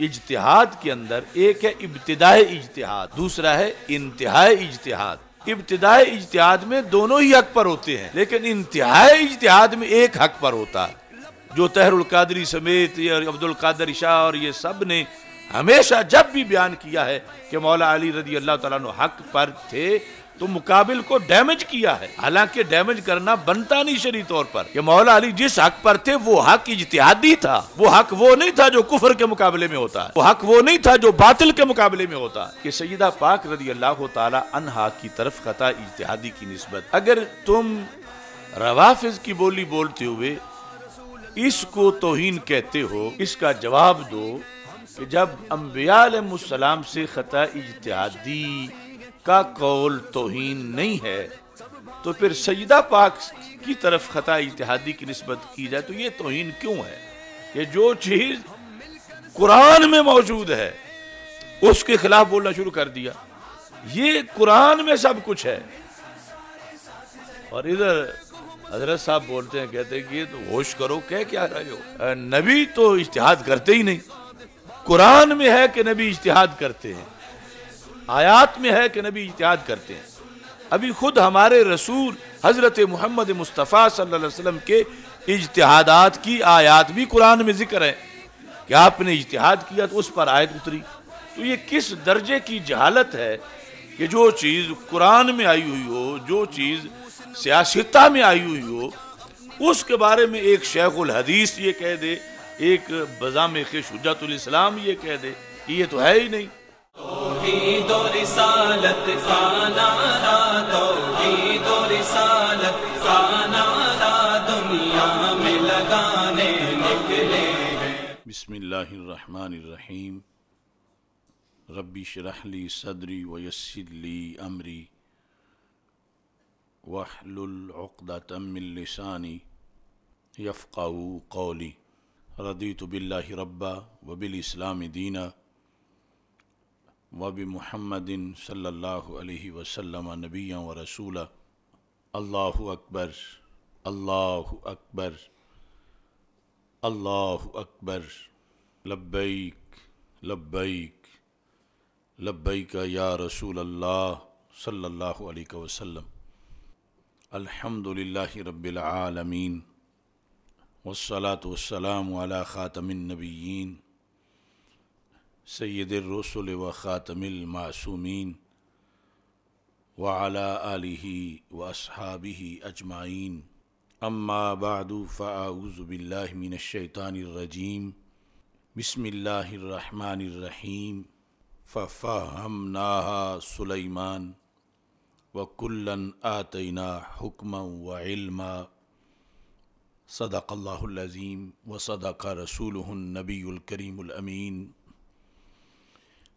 इजतहाद के अंदर एक है इब्तदाई इजतिहाद दूसरा है इंतहा इजतिहाद इब्तदाई इजतहाद में दोनों ही हक पर होते हैं लेकिन इंतहा इजतहाद में एक हक पर होता है जो तहरुल कादरी समेत ये अब्दुल कादर शाह और ये सब ने हमेशा जब भी बयान किया है कि मौला अली रजी अल्लाह तला हक पर थे तो मुकाबिल को डैमेज किया है हालांकि डैमेज करना बनता नहीं शरी तौर पर ये मौला अली जिस हक पर थे वो हक इजतहादी था वो हक वो नहीं था जो कुफर के मुकाबले में होता है वो हक वो नहीं था जो बातिल के मुकाबले में होता है कि सईदा पाक रजी अल्लाह तहा की तरफ खता इजतहादी की नस्बत अगर तुम रवाफिज की बोली बोलते हुए इसको तोहन कहते हो इसका जवाब दो कि जब अम्बियाल से खता इजतहादी का कौल तोहीन नहीं है तो फिर सईदा पाक की तरफ खता इतिहादी की नस्बत की जाए तो ये तोहन क्यों है कि जो चीज़ कुरान में मौजूद है उसके खिलाफ बोलना शुरू कर दिया ये कुरान में सब कुछ है और इधर हजरत साहब बोलते हैं कहते हैं कि तो होश करो क्या क्या रहे हो नबी तो इश्तिहाद करते ही नहीं कुरान में है कि नबी इश्तिहाद करते हैं आयात में है कि नबी इतिहाद करते हैं अभी खुद हमारे रसूल हज़रत मोहम्मद मुस्तफ़ा सल्लल्लाहु अलैहि वसल्लम के इजतहादात की आयात भी कुरान में जिक्र है कि आपने इजतहाद किया तो उस पर आयत उतरी तो ये किस दर्जे की जहालत है कि जो चीज़ कुरान में आई हुई हो जो चीज़ सियासता में आई हुई हो उसके बारे में एक शेखुल हदीस ये कह दे एक बज़ाम खिश इस्लाम ये कह दे कि ये तो है ही नहीं तो रिसालत का नारा तो ही तो रिसालत का नारा दुनिया में लगाने निकले बिस्मिल्लाहिर्रहमानिर्रहीम रब्बी शरहली सदरी वयसरली अमरी वाहलुलदातमिलसानी यफ़ाऊ कौली रदीत बिल्ला रब्बा वबिल इस्लाम दीना वबी महमदिन सल्ला वसलम नबिया व रसूल अल्लाह अकबर अल्लाह अकबर अल्लाह अकबर लब्बैक लब्बैक लब्बैक या रसूल अल्लाह सल्ला वसम अल्हम्दुलिल्लाहि रब्बिल आलमीन वस्सलातु वस्सलाम अला ख़ातमिन नबिय्यीन सैद रसुल व ख़ातमिलमासूमीन वाला आलि व असहाबी अजमाइन अम्मा बादू फ़ाउज़बिल्लाशैतानरजीम बसमिल्लाम फ़फ़ाहम नाहा सुलैमान वकुल्लन आतना हुक्म व इल्मा सदाक़ल्लाज़ीम व सदाक़ रसूल नबीलकरीमीन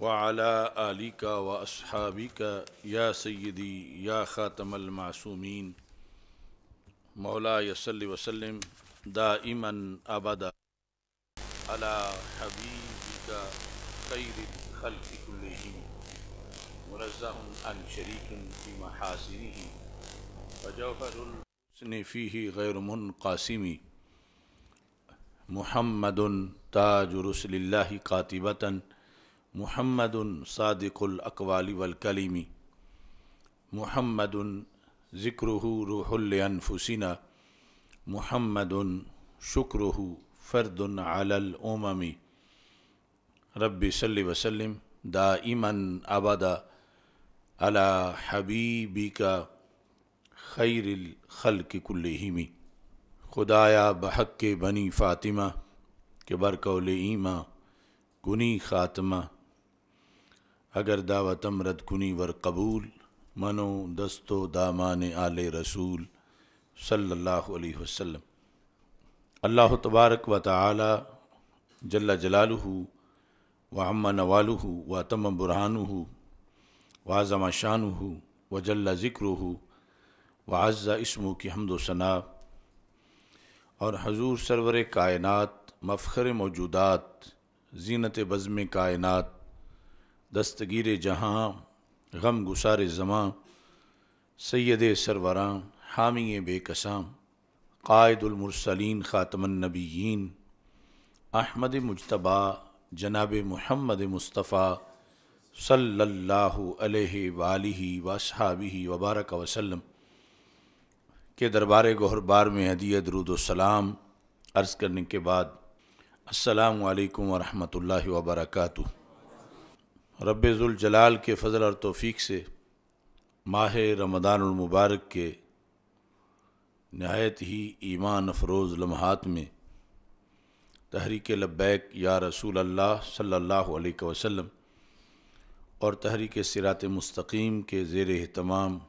वाला आली का व असहाबी का या सैदी या ख़ातमलमासूमीन मौला यसल्ल वसलम दाइमन अबदा अला हबीबी का खैरखलकुलही मुरज़न शरीकन की महासिनी वजहरसने फ़ी गैरमन कासिमी महमद ताज रसल्ला कातिबता मोहम्मद सादिकुल अकवाली वलकलीमी मोहम्मद ज़िक्रू रूहलफुसिना मोहम्मद शुक्र फ़र्दन आलल ओममी रब सल वसलम दा ईमन आबादा अला हबीबी का खैरिल खल के कुल्लहिमी खुदाया बहक के बनी फ़ातिमा के बरकौल ईमा गुनी ख़ात्मा अगर दावतम रदकुनी वर कबूल मनो दस्तो दामान आल रसूल सल्लल्लाहु अलैहि वसल्लम अल्लाह तबारक व ताली जल्ला जलालहू व अम्मा नवालहू व तम व वाज़मा शानहू व जल्ला ज़िक्रहू व आज़ा इसमू की हमदोसना और हजूर सरवर कायनत मफ़र मौजूदात जीनत बज़म कायनत दस्तगीर जहाँ गम गुसार जमां सैद सरवरा हामी बेकसाम कायदुलमरसलिन ख़ातमनबीन अहमद मुशतबा जनाब महमद मुस्तफ़ा सल्ला अलैहि वसहाबी वबारक वसलम के दरबार गहरबार में हदीत रुदोसलाम अर्ज़ करने के बाद अल्लाम वालेकुम वरहमतुल्लाहि वर्का रब्ज़ुलजलाल के फ़ज़ल और तोफ़ी से माह रमदानमबारक के नहायत ही ईमान अफरोज़ लम्हात में तहरीक लब्बैक या रसूल अल्लाह सल्लल्लाहु अलैहि वसल्लम और तहरीक सिरात मुस्तकीम के ज़ेर अहतमाम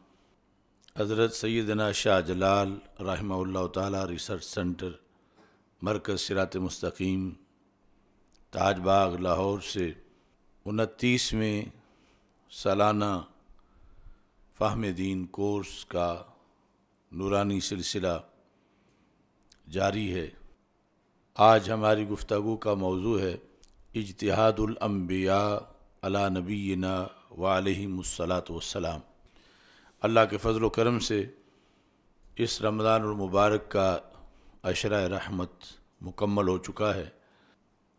हज़रत सैदना शाह जलाल रहमा ताली रिसर्च सेंटर मरकज़ सिरात मुस्तकीम ताजबाग लाहौर से उनतीस में सालाना फ़ाहम दीन कोर्स का नूरानी सिलसिला जारी है आज हमारी गुफ्तु का मौजू है इजतहादुलम्बिया अला नबीना वालमसलात वसलाम अल्लाह के फ़जल करम से इस रमज़ान मुबारक का अशरा रहमत मुकम्मल हो चुका है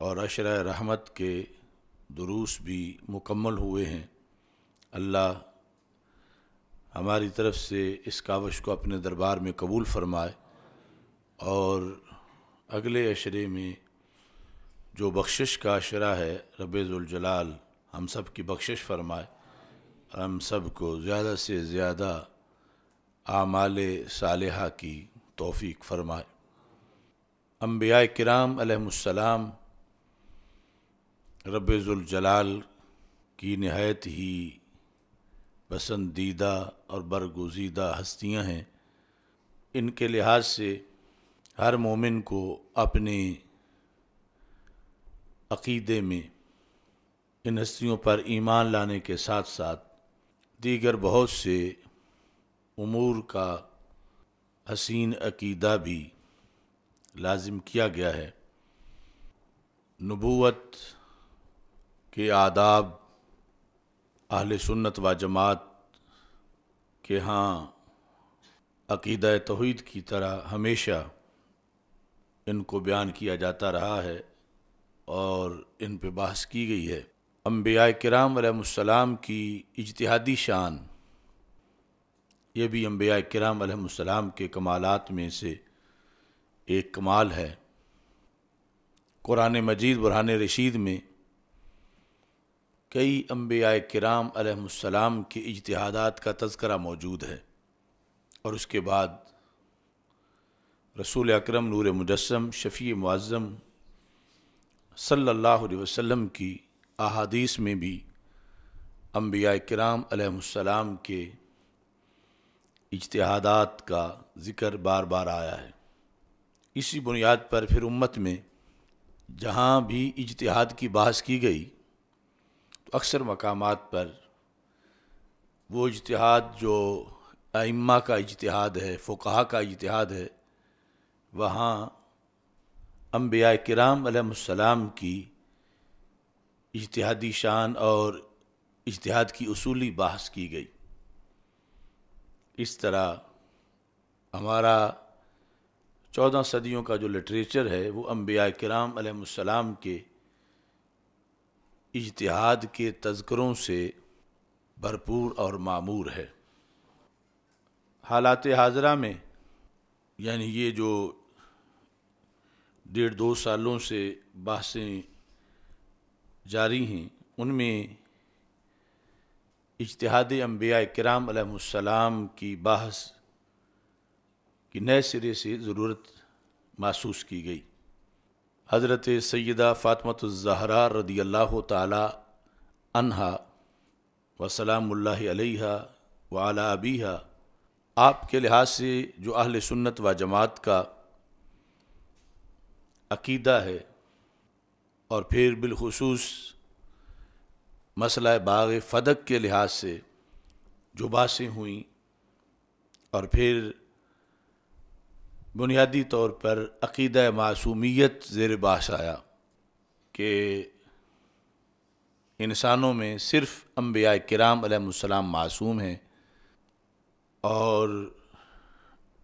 और अशरा रहमत के दुरूस भी मुकम्मल हुए हैं अल्लाह हमारी तरफ़ से इस कावश को अपने दरबार में कबूल फरमाए और अगले अशरे में जो बख्शिश का अशरा है रबेज़ुलजलाल हम सब की बख्शिश फरमाए और हम सब को ज़्यादा से ज़्यादा आमाल सालहा की तोफ़ी फ़रमाए अम्बिया कराम रबाल की नहायत ही पसंदीदा और बरगुजीदा हस्तियां हैं इनके लिहाज से हर मोमिन को अपने अकीदे में इन हस्तियों पर ईमान लाने के साथ साथ दीगर बहुत से उमूर का हसीन अकीदा भी लाजिम किया गया है नबूत के आदाब अहल सुन्नत व जमात के यहाँ अकीद तोहद की तरह हमेशा इनको बयान किया जाता रहा है और इन पर बहस की गई है अम्बिया कराम वसलाम की इजतहादी शान ये भी अम्बिया कराम वसलाम के कमालत में से एक कमाल है कुरान मजीद बुरहान रशीद में कई अम्बिया कराम आलम के इजतहादात का तस्करा मौजूद है और उसके बाद रसूल अकरम नूर मुजस्म शफ़ी मुआज़म सल्लल्लाहु अलैहि वसल्लम की अहादीस में भी अम्बिया कराम के इजतहादात का ज़िक्र बार बार आया है इसी बुनियाद पर फिर उम्मत में जहाँ भी इजतहाद की बहस की गई तो अक्सर मकाम पर वो इजतहाद जो अम्मा का इजतहाद है फोकहा का इजतहाद है वहाँ अम्बिया कराम की इजतहादी शान और इजतहाद की असूली बहस की गई इस तरह हमारा चौदह सदियों का जो लिटरेचर है वो अम्बिया कराम के इजतहाद के तस्करों से भरपूर और मामूर है हालात हाजरा में यानी ये जो डेढ़ दो सालों से बहसें जारी हैं उनमें इजतहाद अम्बिया कराम की बहस की नए सिरे से ज़रूरत महसूस की गई हज़रत सैदा फ़ातमतज़हरा रदी अल्लाह तहा वसलाम्ला अबी अबीहा आपके लिहाज से जो अहल सुन्नत व जमात का अकीदा है और फिर बिलखसूस मसला बाग फदक के लिहाज से जो बासें हुई और फिर बुनियादी तौर पर अकीद मासूमियत ज़ेर बास आया कि इंसानों में सिर्फ़ अम्बिया कराम मासूम हैं और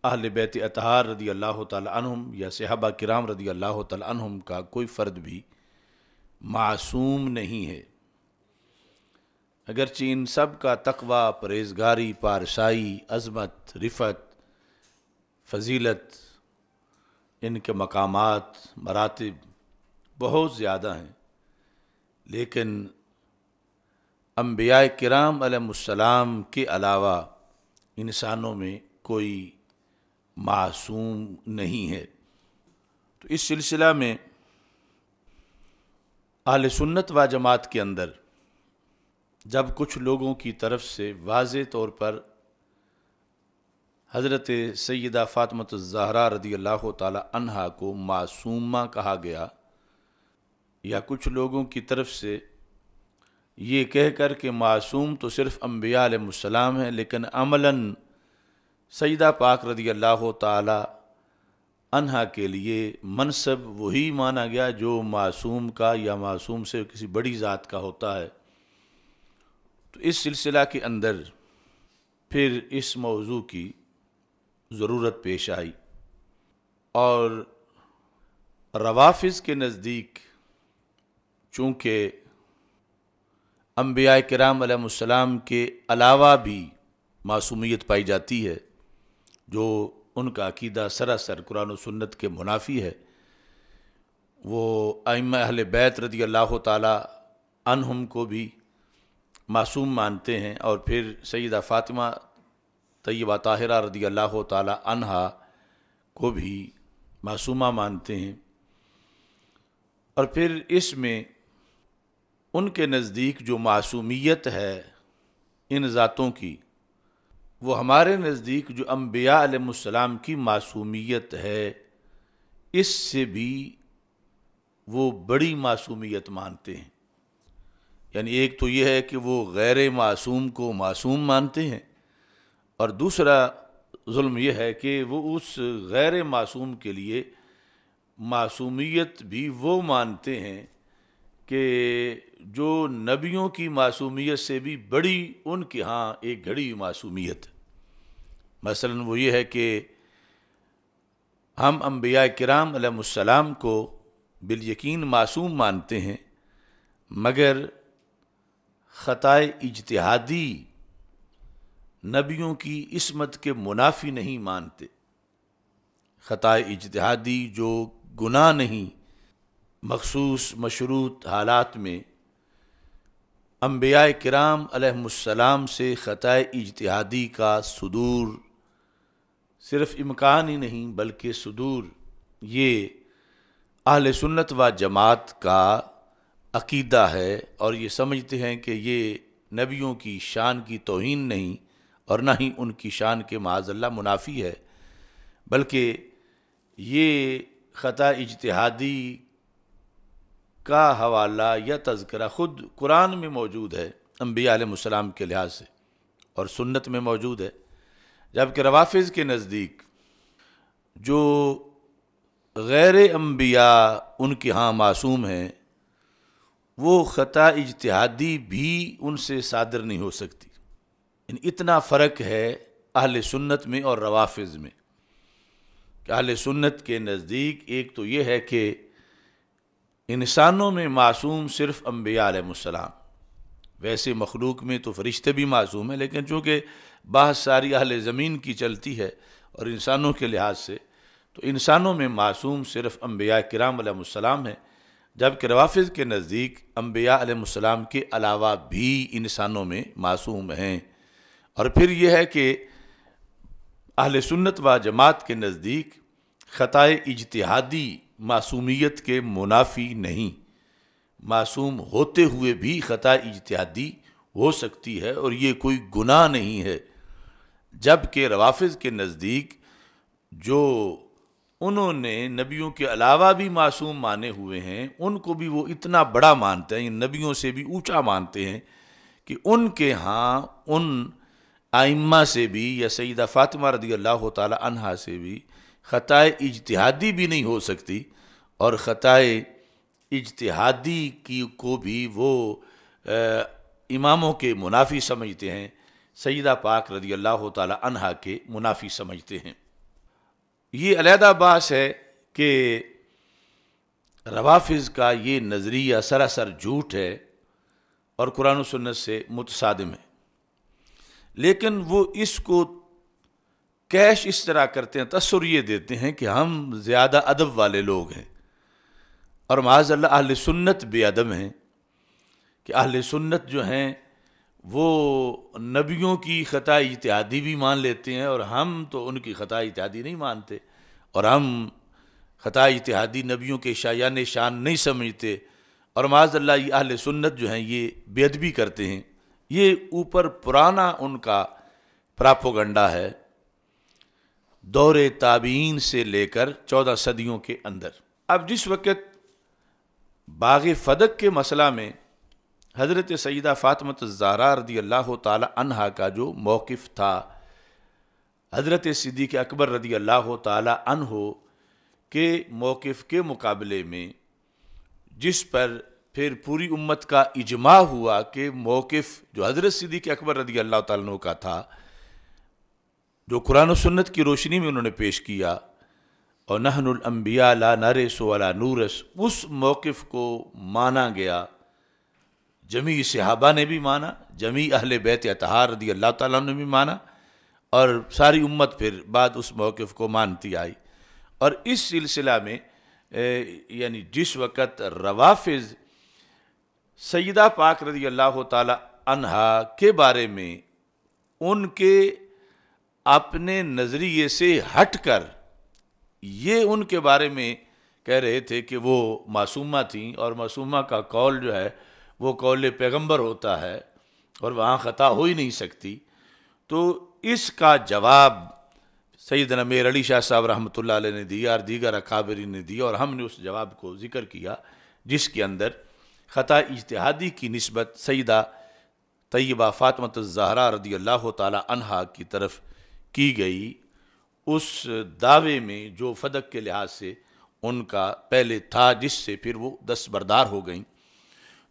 अहल बैत अतहार रदी अल्लाह तम या सहाबा कराम रदी अल्लाह तम का कोई फ़र्द भी मासूम नहीं है अगरचि इन सब का तकवा परहेजगारी पारसाई अजमत रिफत फजीलत इनके मकामात मरातब बहुत ज़्यादा हैं लेकिन अम्बिया कराम के अलावा इंसानों में कोई मासूम नहीं है तो इस सिलसिला में आल सुन्नत व जमात के अंदर जब कुछ लोगों की तरफ से वाज तौर पर हज़रत सैदा फ़ातमत ज़हरा रदी अल्लाह तहा को मासूमा कहा गया या कुछ लोगों की तरफ से ये कह कर के मासूम तो सिर्फ़ अम्बिया आलम हैं लेकिन अमला सईदा पाक रदी अल्लाह तहा के लिए मनसब वही माना गया जो मासूम का या मासूम से किसी बड़ी ज़ात का होता है तो इस सिलसिला के अंदर फिर इस मौजू की ज़रूरत पेश आई और रवाफिज के नज़दीक चूँकि अम्बिया कराम के अलावा भी मासूमियत पाई जाती है जो उनका अकीदा सरासर कुरान सुन्नत के मुनाफी है वो आम अहल बैत रदी अल्लाह तहम को भी मासूम मानते हैं और फिर सईदा फ़ातिमा तयबा ताहिरा रदी अल्लाह तहा को भी मासूमा मानते हैं और फिर इसमें उनके नज़दीक जो मासूमियत है इन ज़ातों की वो हमारे नज़दीक जो अम्बिया आलम की मासूमियत है इससे भी वो बड़ी मासूमियत मानते हैं यानी एक तो यह है कि वो गैर मासूम को मासूम मानते हैं और दूसरा जुल्म यह है कि वो उस गैर मासूम के लिए मासूमियत भी वो मानते हैं कि जो नबियों की मासूमियत से भी बड़ी उनके यहाँ एक घड़ी मासूमियत मसलन वो ये है कि हम अम्बिया कराम को बिल यकीन मासूम मानते हैं मगर ख़तः इजतहादी नबियों की इसमत के मुनाफी नहीं मानते ख़ता इजतहादी जो गुनाह नहीं मखसूस मशरूत हालात में अम्बिया कराम अलहसलाम से ख़त इजतहादी का सदूर सिर्फ इम्कान ही नहीं बल्कि सदूर ये अहल सुन्नत व जमात का अकीदा है और ये समझते हैं कि ये नबियों की शान की तोहन नहीं और ना ही उनकी शान के माजल्ला मुनाफी है बल्कि ये ख़ता इजतहादी का हवाला या तस्करा ख़ुद कुरान में मौजूद है अम्बिया आलम के लिहाज से और सुन्नत में मौजूद है जबकि रवाफ़ के नज़दीक जो गैर अम्बिया उनके यहाँ मासूम हैं वो ख़ता इजतहादी भी उनसे सादर नहीं हो सकती इतना फ़र्क है अहल सुन्नत में और रवाफ़ में अहल सुन्नत के नज़दीक एक तो ये है कि इंसानों में मासूम सिर्फ अम्बिया अम्बियालम वैसे मखलूक में तो फरिश्ते भी मासूम हैं लेकिन चूँकि बहुत सारी अहल ज़मीन की चलती है और इंसानों के लिहाज से तो इंसानों में मासूम सिर्फ अम्बिया कराम हैं जबकि रवाफ़ के नज़दीक अम्बिया के अलावा भी इंसानों में मासूम हैं और फिर यह है कि अहल सुन्नत व जमात के नज़दीक ख़ाए इजतहादी मासूमियत के मुनाफी नहीं मासूम होते हुए भी ख़ा इजतहादी हो सकती है और ये कोई गुनाह नहीं है जबकि रवाफ़ के नज़दीक जो उन्होंने नबियों के अलावा भी मासूम माने हुए हैं उनको भी वो इतना बड़ा मानते हैं नबियों से भी ऊंचा मानते हैं कि उनके यहाँ उन आइम्मा से भी या सईदा फातिमा रदी अल्लाह तहा से भी ख़ताए इजतहादी भी नहीं हो सकती और ख़ताए इजतहादी की को भी वो आ, इमामों के मुनाफी समझते हैं सईदा पाक रदी अल्लाह तहा के मुनाफी समझते हैं ये अलहदा बास है कि रवाफिज़ का ये नज़रिया सरासर झूठ है और कुरान सन्नत से मुतसादम है लेकिन वो इसको कैश इस तरह करते हैं तस्र ये देते हैं कि हम ज़्यादा अदब वाले लोग हैं और माजल्ला अहल सुन्नत बेअदब हैं कि अहल सुन्नत जो हैं वो नबियों की ख़ता इत्यादि भी मान लेते हैं और हम तो उनकी ख़ता इत्यादि नहीं मानते और हम ख़ता इत्यादि नबियों के शायान शान नहीं समझते और माजल्ला अहल सुन्नत जो हैं ये बेअदबी करते हैं ये ऊपर पुराना उनका प्रापोगंडा है दौरे ताबीन से लेकर चौदह सदियों के अंदर अब जिस वक्त बाग फदक के मसला में हज़रत सईदा फ़ातमत ज़ारा रदी अल्लाह तहा का जो मौक़ था हज़रत सिद्दीक़ अकबर रदी अल्लाह तहो के मौक़ के मुकाबले में जिस पर फिर पूरी उम्मत का इजमा हुआ कि मौक़ जो हज़रत सिद्दीक अकबर रदी अल्लाह तु का था जो कुरान सन्नत की रोशनी में उन्होंने पेश किया और नहनबिया ला नरस वाला नूरस उस मौक़ को माना गया जमी सिहाबा ने भी माना जमी अहल बैत अतहार रदी अल्लाह ताला ने भी माना और सारी उम्मत फिर बाद उस मौक़ को मानती आई और इस सिलसिला में यानी जिस वक़्त रवाफिज़ सईदा पाक रजी अल्लाह तहा के बारे में उनके अपने नज़रिए से हटकर ये उनके बारे में कह रहे थे कि वो मासूमा थी और मासूमा का कौल जो है वो कौल पैगंबर होता है और वहाँ ख़ता हो ही नहीं सकती तो इसका जवाब सईद नमेर अली शाह साहब रहमत ने दिया और दीगर अकाबरी ने दिया और हमने उस जवाब को ज़िक्र किया जिसके अंदर ख़ता इजतहादी की नस्बत सईदा तयबा फ़ातमत ज़हरा रदी अल्लाह तहा की तरफ की गई उस दावे में जो फदक के लिहाज से उनका पहले था जिससे फिर वो दस्तबरदार हो गई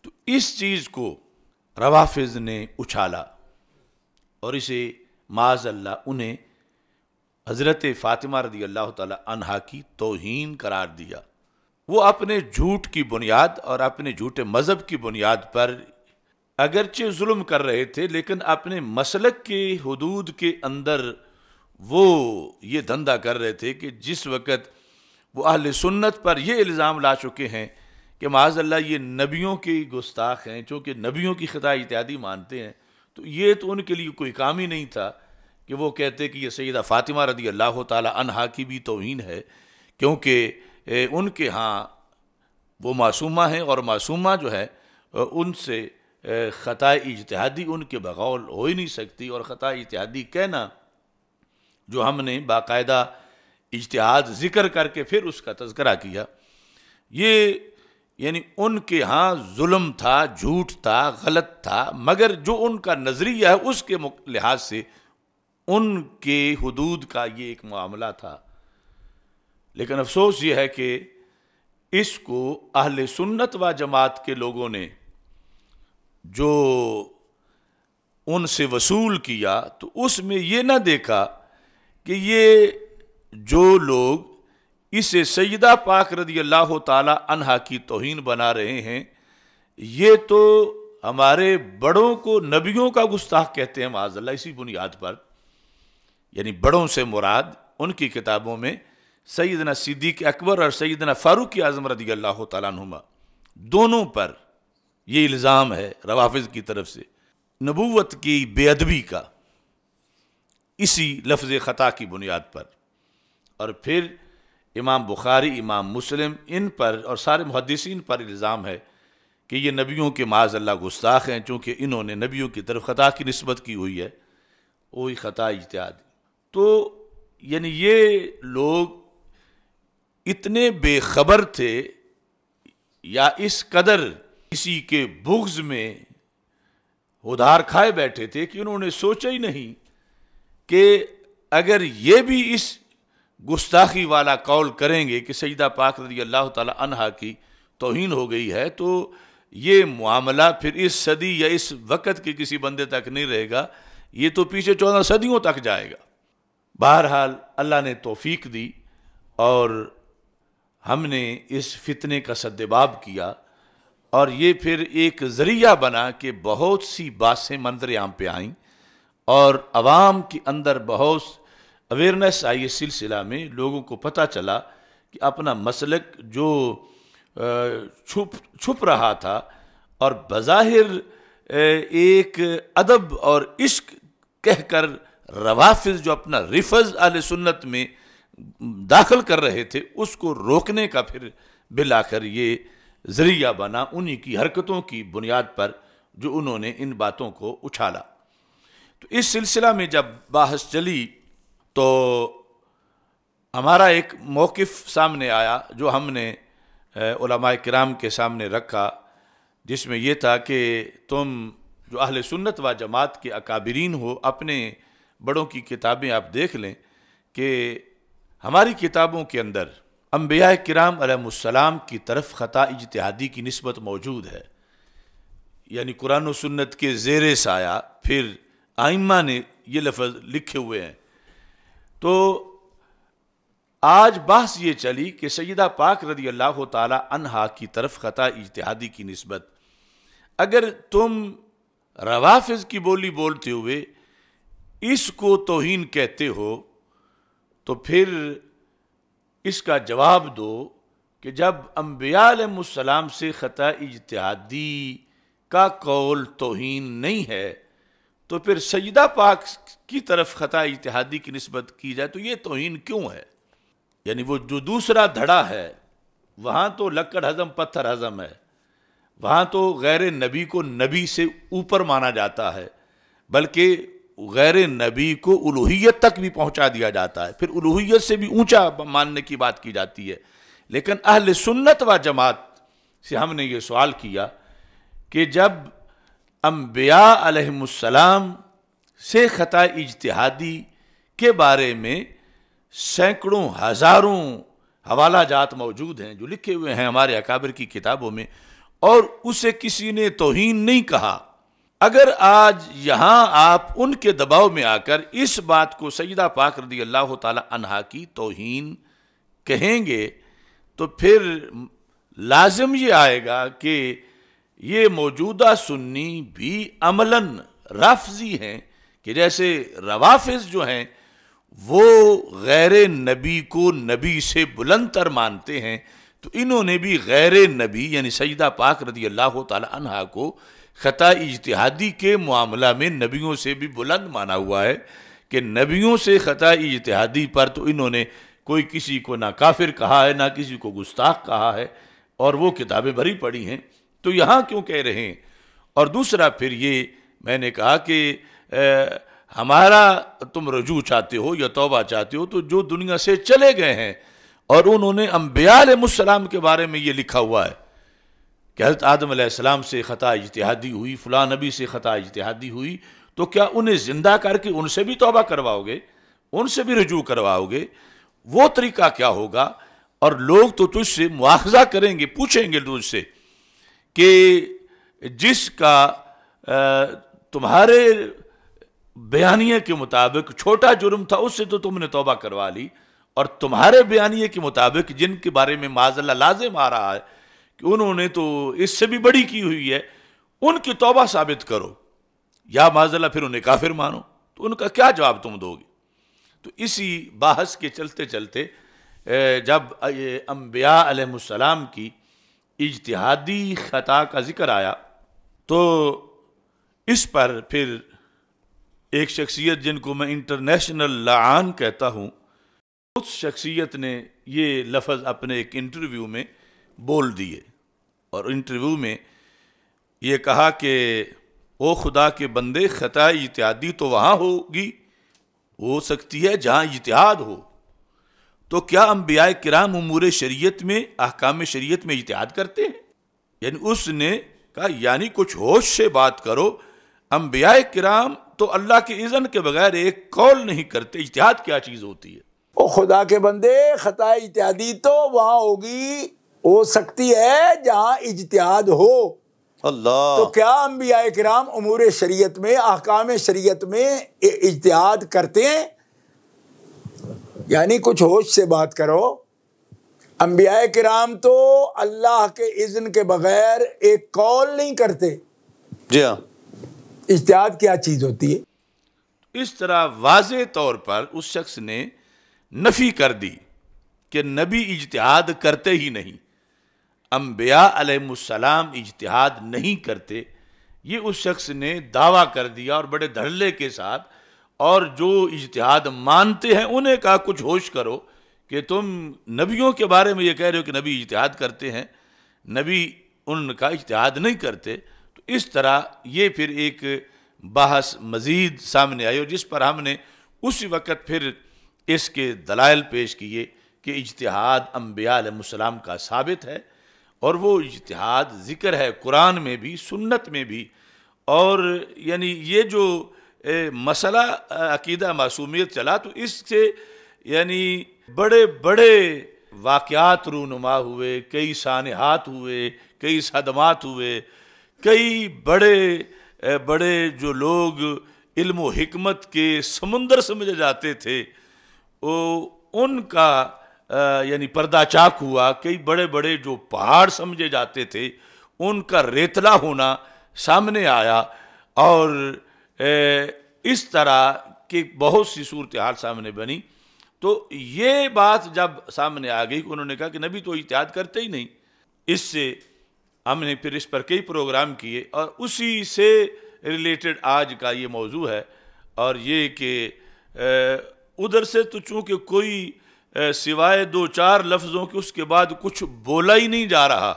तो इस चीज़ को रवाफिज ने उछाला और इसे माजल्ला उन्हें हज़रत फ़ातिमा रदी अल्लाह तहा की तोहन करार दिया वो अपने झूठ की बुनियाद और अपने झूठे मज़हब की बुनियाद पर अगरचे जुल्म कर रहे थे लेकिन अपने मसलक के हदूद के अंदर वो ये धंधा कर रहे थे कि जिस वक़्त वो अहल सुन्नत पर यह इल्ज़ाम ला चुके हैं कि माजल्ला ये नबियों के गुस्ताख हैं चूँकि नबियों की खता इत्यादि मानते हैं तो ये तो उनके लिए कोई काम ही नहीं था कि वो कहते कि यह सैदा फ़ातिमा रदी अल्लाह ताली की भी तोहन है क्योंकि ए, उनके यहाँ वो मासूमा हैं और मासूमा जो है उनसे ख़ता इजतहादी उनके बगौल हो ही नहीं सकती और ख़ता इजतहादी कहना जो हमने बाकायदा इजतहाद ज़िक्र करके फिर उसका तस्करा किया ये यानी उनके यहाँ जुल्म था झूठ था गलत था मगर जो उनका नज़रिया है उसके लिहाज से उनके हदूद का ये एक मामला था लेकिन अफसोस ये है कि इसको अहल सुन्नत व जमात के लोगों ने जो उनसे वसूल किया तो उसमें ये ना देखा कि ये जो लोग इसे सैदा पाक रदी अल्लाह तहा की तोहन बना रहे हैं ये तो हमारे बड़ों को नबियों का गुस्ताख कहते हैं माजल्ला इसी बुनियाद पर यानी बड़ों से मुराद उनकी किताबों में सईदना सिद्दीक अकबर और सईदना फ़ारूक आज़म रदी अल्लाह तुमा दोनों पर ये इल्ज़ाम है रवाफज की तरफ से नबूत की बेअदबी का इसी लफ्ज़ ख़ता की बुनियाद पर और फिर इमाम बुखारी इमाम मुस्लिम इन पर और सारे मुहदसिन पर इल्ज़ाम है कि ये नबियों के माज अल्लाह गुस्ताख हैं चूँकि इन्होंने नबियों की तरफ ख़ता की नस्बत की हुई है वही ख़ता इत्यादि तो यानी ये लोग इतने बेखबर थे या इस कदर किसी के बुग्ज में उधार खाए बैठे थे कि उन्होंने सोचा ही नहीं कि अगर ये भी इस गुस्ताखी वाला कौल करेंगे कि सईदा पाक रजी अल्लाह तहा की तोहन हो गई है तो ये मामला फिर इस सदी या इस वक़्त के किसी बंदे तक नहीं रहेगा ये तो पीछे चौदह सदियों तक जाएगा बहरहाल अल्लाह ने तोफ़ीक दी और हमने इस फितने का सदबाब किया और ये फिर एक ज़रिया बना कि बहुत सी बासें मंदिर यहाँ पे आईं और आवाम के अंदर बहुत अवेयरनेस आई इस सिलसिला में लोगों को पता चला कि अपना मसलक जो छुप छुप रहा था और बज़ाहिर एक अदब और इश्क कहकर रवाफिज जो अपना रिफज आल सुन्नत में दाखिल कर रहे थे उसको रोकने का फिर बिल ये जरिया बना उन्हीं की हरकतों की बुनियाद पर जो उन्होंने इन बातों को उछाला तो इस सिलसिला में जब बहस चली तो हमारा एक मौक़ सामने आया जो हमने कराम के सामने रखा जिसमें यह था कि तुम जो अहल सुन्नत व जमात के अकाबरीन हो अपने बड़ों की किताबें आप देख लें कि हमारी किताबों के अंदर अम्बिया कराम की तरफ ख़ता इजतहादी की नस्बत मौजूद है यानी कुरान व के जेर साया फिर आइम्मा ने ये लफ्ज़ लिखे हुए हैं तो आज बहस ये चली कि सयदा पाक रदी अल्लाह तहा की तरफ ख़ता इजतहादी की नस्बत अगर तुम रवाफ़ की बोली बोलते हुए इसको तोहन कहते हो तो फिर इसका जवाब दो कि जब अम्बियालम से ख़ता इजतहादी का कौल तोहन नहीं है तो फिर सजदा पाक की तरफ ख़ता इजतहादी की नस्बत की जाए तो ये तोहन क्यों है यानी वो जो दूसरा धड़ा है वहाँ तो लक्कड़ हज़म पत्थर हज़म है वहाँ तो गैर नबी को नबी से ऊपर माना जाता है बल्कि गैर नबी को उलूहियत तक भी पहुंचा दिया जाता है फिर उलूहियत से भी ऊंचा मानने की बात की जाती है लेकिन अहल सुन्नत व जमात से हमने ये सवाल किया कि जब अम्बियासलाम से ख़ता इजतहादी के बारे में सैकड़ों हज़ारों हवाला जात मौजूद हैं जो लिखे हुए हैं हमारे अकाबर की किताबों में और उसे किसी ने तोहन नहीं कहा अगर आज यहाँ आप उनके दबाव में आकर इस बात को सईदा पाक रदी अल्लाह तहा की तोहन कहेंगे तो फिर लाजम ये आएगा कि ये मौजूदा सुन्नी भी अमलन राफजी हैं कि जैसे रवाफिज जो हैं वो गैर नबी को नबी से बुलंद तर मानते हैं तो इन्होंने भी गैर नबी यानी सईदा पाक रदी अल्लाह तहा को ख़ता इजतहादी के मामला में नबियों से भी बुलंद माना हुआ है कि नबियों से ख़ता इजतहादी पर तो इन्होंने कोई किसी को ना काफिर कहा है ना किसी को गुस्ताख कहा है और वो किताबें भरी पड़ी हैं तो यहाँ क्यों कह रहे हैं और दूसरा फिर ये मैंने कहा कि आ, हमारा तुम रजू चाहते हो या तोबा चाहते हो तो जो दुनिया से चले गए हैं और उन्होंने अम्बियाल मुसलाम के बारे में ये लिखा हुआ है कि हज़रत आदम आसमाम से ख़ता इजतहादी हुई फ़लाँ नबी से ख़ता इजतहादी हुई तो क्या उन्हें ज़िंदा करके उनसे भी तोबा करवाओगे उनसे भी रजू करवाओगे वो तरीका क्या होगा और लोग तो तुझसे मुआवजा करेंगे पूछेंगे तुझसे कि जिसका तुम्हारे बयानिए के मुताबिक छोटा जुर्म था उससे तो तुमने तोबा करवा ली और तुम्हारे बयानिए के मुताबिक जिनके बारे में माजल्ला लाजिम आ रहा है कि उन्होंने तो इससे भी बड़ी की हुई है उनकी तोबा साबित करो या माजल्ला फिर उन्हें काफिर मानो तो उनका क्या जवाब तुम दोगे तो इसी बहस के चलते चलते जब अम्बिया अलैहिस्सलाम की इजतहादी ख़ता का ज़िक्र आया तो इस पर फिर एक शख्सियत जिनको मैं इंटरनेशनल लान कहता हूँ उस शख्सियत ने ये लफज अपने एक इंटरव्यू में बोल दिए और इंटरव्यू में ये कहा कि ओ खुदा के बंदे ख़ता इत्यादि तो वहाँ होगी हो सकती है जहाँ इतिहाद हो तो क्या अम्बिया कराम उमूर शरीयत में अहकाम शरीयत में इतिहाद करते हैं यानी उसने कहा यानी कुछ होश से बात करो अम्बिया कराम तो अल्लाह के इज़न के बगैर एक कौल नहीं करते इतिहाद क्या चीज़ होती है ओ खुदा के बंदे ख़ता इत्यादि तो वहाँ होगी हो सकती है जहां इजतिहाद हो अल्लाह तो क्या अम्बिया कराम उमूर शरीयत में अहकाम शरीयत में इजतिहाद करते हैं यानी कुछ होश से बात करो अम्बिया कराम तो अल्लाह के इज़न के बगैर एक कॉल नहीं करते जी हाँ इजतियाद क्या चीज़ होती है इस तरह वाज तौर पर उस शख्स ने नफ़ी कर दी कि नबी इजतिहाद करते ही नहीं अम्बिया अलैहिस्सलाम इजतहाद नहीं करते ये उस शख्स ने दावा कर दिया और बड़े धड़ल्ले के साथ और जो इजतहाद मानते हैं उन्हें कहा कुछ होश करो कि तुम नबियों के बारे में ये कह रहे हो कि नबी इजतहाद करते हैं नबी उनका इजतहाद नहीं करते तो इस तरह ये फिर एक बहस मज़ीद सामने आई और जिस पर हमने उसी वक़्त फिर इसके दलाइल पेश किए कि इजतहाद अम्बियालम का साबित है और वो इतिहाद ज़िक्र है कुरान में भी सुन्नत में भी और यानी ये जो ए, मसला अकीदा मासूमियत चला तो इससे यानी बड़े बड़े वाक़ात रूनुमा हुए कई सानहात हुए कई सदमात हुए कई बड़े ए, बड़े जो लोग इल्म हिकमत के समुंदर समझे जाते थे वो उनका यानी पर्दा चाक हुआ कई बड़े बड़े जो पहाड़ समझे जाते थे उनका रेतला होना सामने आया और इस तरह की बहुत सी सूरत हाल सामने बनी तो ये बात जब सामने आ गई उन्होंने कहा कि नबी तो इत्याद करते ही नहीं इससे हमने फिर इस पर कई प्रोग्राम किए और उसी से रिलेटेड आज का ये मौजू है और ये कि उधर से तो चूँकि कोई सिवाय दो चार लफ्ज़ों के उसके बाद कुछ बोला ही नहीं जा रहा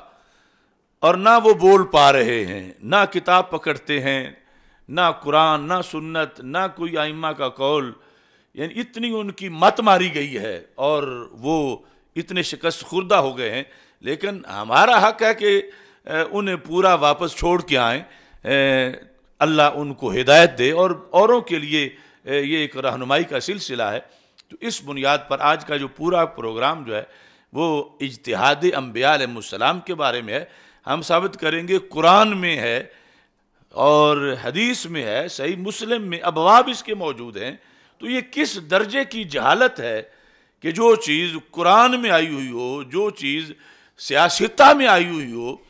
और ना वो बोल पा रहे हैं ना किताब पकड़ते हैं ना कुरान ना सुन्नत ना कोई आइमा का कौल यानी इतनी उनकी मत मारी गई है और वो इतने शिकस्त खुर्दा हो गए हैं लेकिन हमारा हक है कि उन्हें पूरा वापस छोड़ के आए अल्लाह उनको हिदायत दे और औरों के लिए ये एक रहनुमाई का सिलसिला है तो इस बुनियाद पर आज का जो पूरा प्रोग्राम जो है वो इजतहाद अम्बियालम के बारे में है हम साबित करेंगे कुरान में है और हदीस में है सही मुस्लिम में अबवाब इसके मौजूद हैं तो ये किस दर्जे की जहालत है कि जो चीज़ कुरान में आई हुई हो जो चीज़ सियासता में आई हुई हो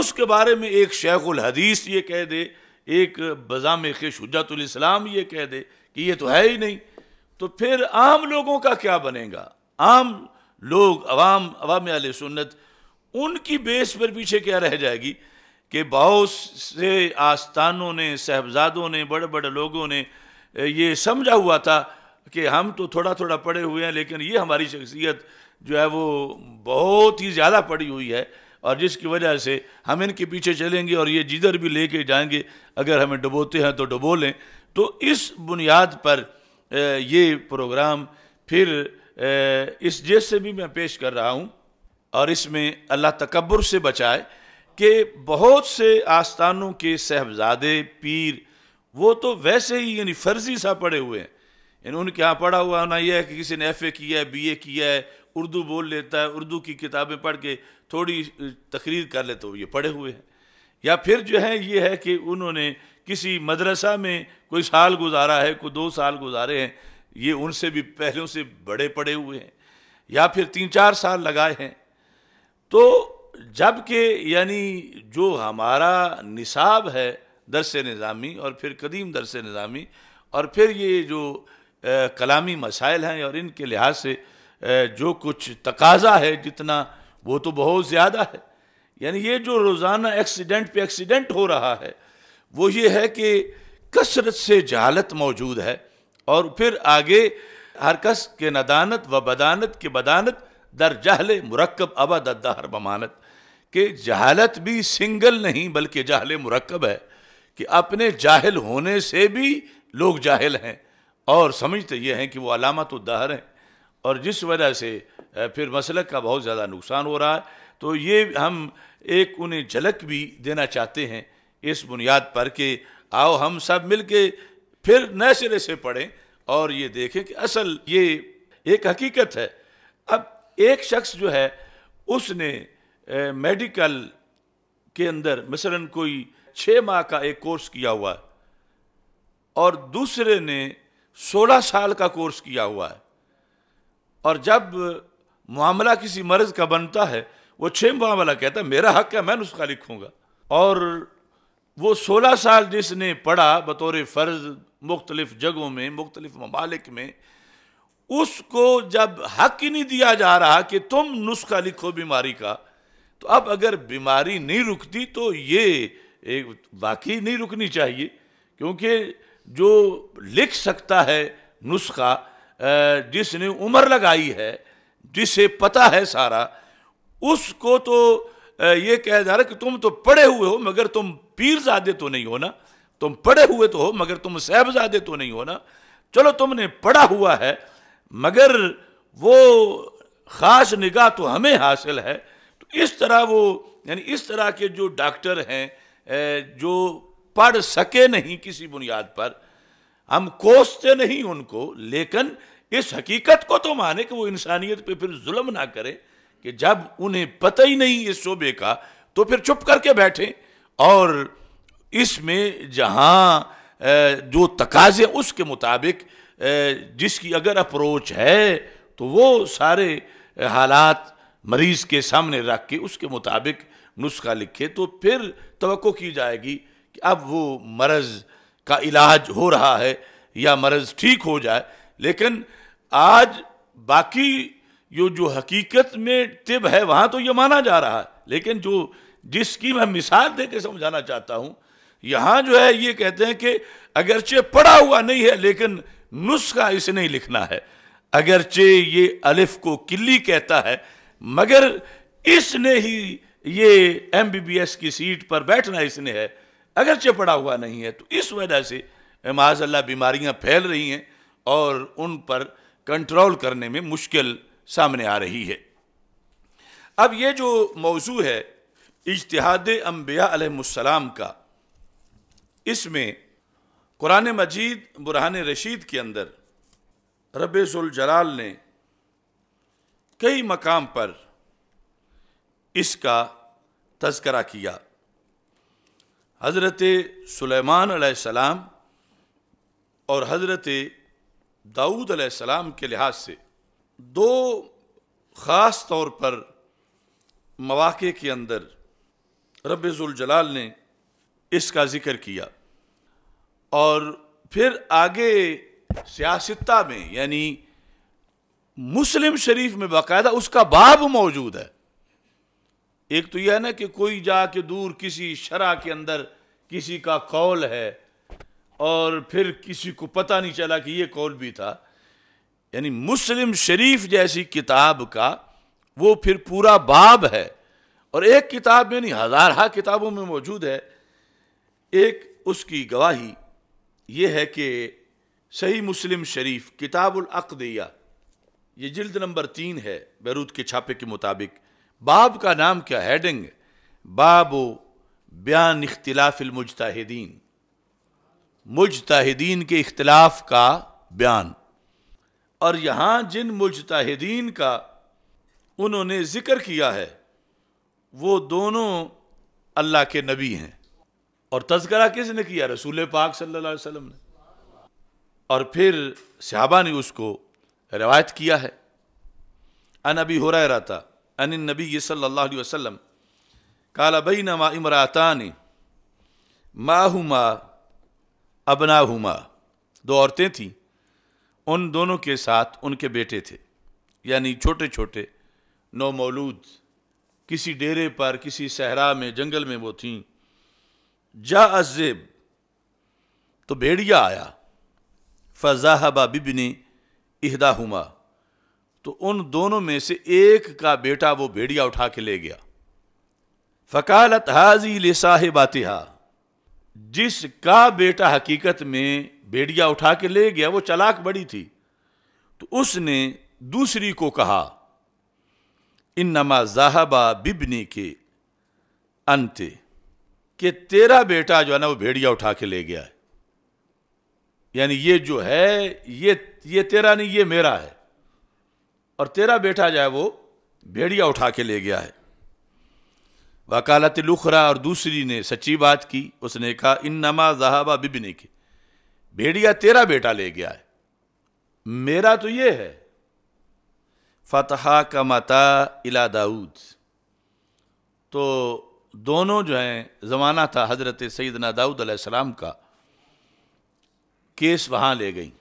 उसके बारे में एक शेखुल हदीस ये कह दे एक बज़ाम खुश हजतुल ये कह दे कि ये तो है ही नहीं तो फिर आम लोगों का क्या बनेगा आम लोग अवाम अवाम आल सुन्नत उनकी बेस पर पीछे क्या रह जाएगी कि बहुत से आस्थानों ने साहबजादों ने बड़े बड़े लोगों ने ये समझा हुआ था कि हम तो थोड़ा थोड़ा पढ़े हुए हैं लेकिन ये हमारी शख्सियत जो है वो बहुत ही ज़्यादा पड़ी हुई है और जिसकी वजह से हम इनके पीछे चलेंगे और ये जिधर भी लेके जाएंगे अगर हमें डुबोते हैं तो डुबो लें तो इस बुनियाद पर ये प्रोग्राम फिर इस जैसे भी मैं पेश कर रहा हूँ और इसमें अल्लाह तकबर से बचाए कि बहुत से आस्थानों के साहबजादे पीर वो तो वैसे ही यानी फर्जी सा पड़े हुए हैं यानी उनके यहाँ पढ़ा हुआ होना यह है कि किसी ने एफ ए किया है बी ए किया है उर्दू बोल लेता है उर्दू की किताबें पढ़ के थोड़ी तकरीर कर लेते हो ये पढ़े हुए हैं या फिर जो है ये है कि उन्होंने किसी मदरसा में कोई साल गुजारा है कोई दो साल गुजारे हैं ये उनसे भी पहलों से बड़े पड़े हुए हैं या फिर तीन चार साल लगाए हैं तो जबकि यानी जो हमारा निसाब है दरस निज़ामी और फिर कदीम दरस निज़ामी और फिर ये जो आ, कलामी मसाइल हैं और इनके लिहाज से आ, जो कुछ तकाजा है जितना वो तो बहुत ज़्यादा है यानी ये जो रोज़ाना एक्सीडेंट पे एक्सीडेंट हो रहा है वो ये है कि कसरत से जहालत मौजूद है और फिर आगे हर कस के नदानत व बदानत के बदानत दर जहल मरकब अबद हर बमानत कि जहालत भी सिंगल नहीं बल्कि जहल मरकब है कि अपने जाहिल होने से भी लोग जाहिल हैं और समझते ये हैं कि वो अलामत दहर हैं और जिस वजह से फिर मसलक का बहुत ज़्यादा नुकसान हो रहा है तो ये हम एक उन्हें झलक भी देना चाहते हैं इस बुनियाद पर कि आओ हम सब मिल के फिर नए सिरे से पढ़ें और ये देखें कि असल ये एक हकीकत है अब एक शख्स जो है उसने ए, मेडिकल के अंदर मसलन कोई छः माह का एक कोर्स किया हुआ है और दूसरे ने सोलह साल का कोर्स किया हुआ है और जब मामला किसी मर्ज का बनता है वो छः मामला कहता है मेरा हक है मैं नुस्खा लिखूँगा और वो सोलह साल जिसने पढ़ा बतौर फ़र्ज मुख्तलिफ जगहों में मुख्तलिफ ममालिक में उसको जब हक ही नहीं दिया जा रहा कि तुम नुस्खा लिखो बीमारी का तो अब अगर बीमारी नहीं रुकती तो ये एक बाकी नहीं रुकनी चाहिए क्योंकि जो लिख सकता है नुस्खा जिसने उम्र लगाई है जिसे पता है सारा उसको तो ये कह जा रहा कि तुम तो पढ़े हुए हो मगर तुम पीरजादे तो नहीं हो ना तुम पढ़े हुए तो हो मगर तुम साहबजादे तो नहीं हो ना चलो तुमने पढ़ा हुआ है मगर वो ख़ास निगाह तो हमें हासिल है तो इस तरह वो यानी इस तरह के जो डॉक्टर हैं जो पढ़ सके नहीं किसी बुनियाद पर हम कोसते नहीं उनको लेकिन इस हकीकत को तो माने कि वो इंसानियत पे फिर जुल्म ना करे कि जब उन्हें पता ही नहीं इस शोबे का तो फिर चुप करके बैठे और इसमें जहाँ जो तकाजे उसके मुताबिक जिसकी अगर अप्रोच है तो वो सारे हालात मरीज के सामने रख के उसके मुताबिक नुस्खा लिखे तो फिर तो की जाएगी कि अब वो मर्ज़ का इलाज हो रहा है या मर्ज़ ठीक हो जाए लेकिन आज बाकी यो जो हकीकत में तिब है वहाँ तो ये माना जा रहा है लेकिन जो जिसकी मैं मिसाल दे के समझाना चाहता हूँ यहाँ जो है ये कहते हैं कि अगरचे पढ़ा हुआ नहीं है लेकिन नुस्खा इसे नहीं लिखना है अगरचे ये अलिफ को किल्ली कहता है मगर इसने ही ये एम बी बी एस की सीट पर बैठना इसने है अगरचे पढ़ा हुआ नहीं है तो इस वजह से माजल्ला बीमारियाँ फैल रही हैं और उन पर कंट्रोल करने में मुश्किल सामने आ रही है अब ये जो मौजू है इजतहाद अम्बियालाम का इसमें कुरान मजीद बुरहान रशीद के अंदर रबाल ने कई मकाम पर इसका तस्करा किया हज़रत सुलेमान सलाम और हज़रत दाऊद सलाम के लिहाज से दो ख़ास तौर पर मौाक़े के अंदर रबाल ने इसका ज़िक्र किया और फिर आगे सियासता में यानी मुस्लिम शरीफ में बाकायदा उसका बाब मौजूद है एक तो यह है ना कि कोई जाके दूर किसी शरा के अंदर किसी का कौल है और फिर किसी को पता नहीं चला कि ये कौल भी था यानी मुस्लिम शरीफ जैसी किताब का वो फिर पूरा बाब है और एक किताब में नहीं हजारहा किताबों में मौजूद है एक उसकी गवाही ये है कि सही मुस्लिम शरीफ किताबुल अकदिया ये जिल्द नंबर तीन है बैरूत के छापे के मुताबिक बाब का नाम क्या हैडिंग बाबो बयान इख्तलाफिलमुजताहिदीन मुजताहिदीन के इख्तलाफ का बयान और यहाँ जिन मुजतहदीन का उन्होंने ज़िक्र किया है वो दोनों अल्लाह के नबी हैं और तस्करा किसने किया रसूल पाक सल्लल्लाहु अलैहि वसल्लम ने और फिर सहाबा ने उसको रवायत किया है अन अबी हो रहा था अन नबी सल्ला वसलम काला बई नमा इमरातान माहुमा अबनाहुमा दो औरतें थीं उन दोनों के साथ उनके बेटे थे यानी छोटे छोटे नौमौलूद किसी डेरे पर किसी सहरा में जंगल में वो थीं जा अजेब तो भेड़िया आया फजाहबा बिबनी इहदा हुमा तो उन दोनों में से एक का बेटा वो भेड़िया उठा के ले गया फ़कालत हाजी आतेहा जिसका बेटा हकीकत में भेड़िया उठा के ले गया वो चलाक बड़ी थी तो उसने दूसरी को कहा इन नमा जहाबा बिबनी के अंत कि तेरा बेटा जो है ना वो भेड़िया उठा के ले गया है यानी ये जो है ये ये तेरा नहीं ये मेरा है और तेरा बेटा जो है वो भेड़िया उठा के ले गया है वकालत लुखरा और दूसरी ने सच्ची बात की उसने कहा इन नमा जहाबा बिबनी की भेड़िया तेरा बेटा ले गया है मेरा तो ये है फतहा का माता इला दाऊद तो दोनों जो हैं ज़माना था हज़रत सैदना दाऊद सलाम का केस वहाँ ले गई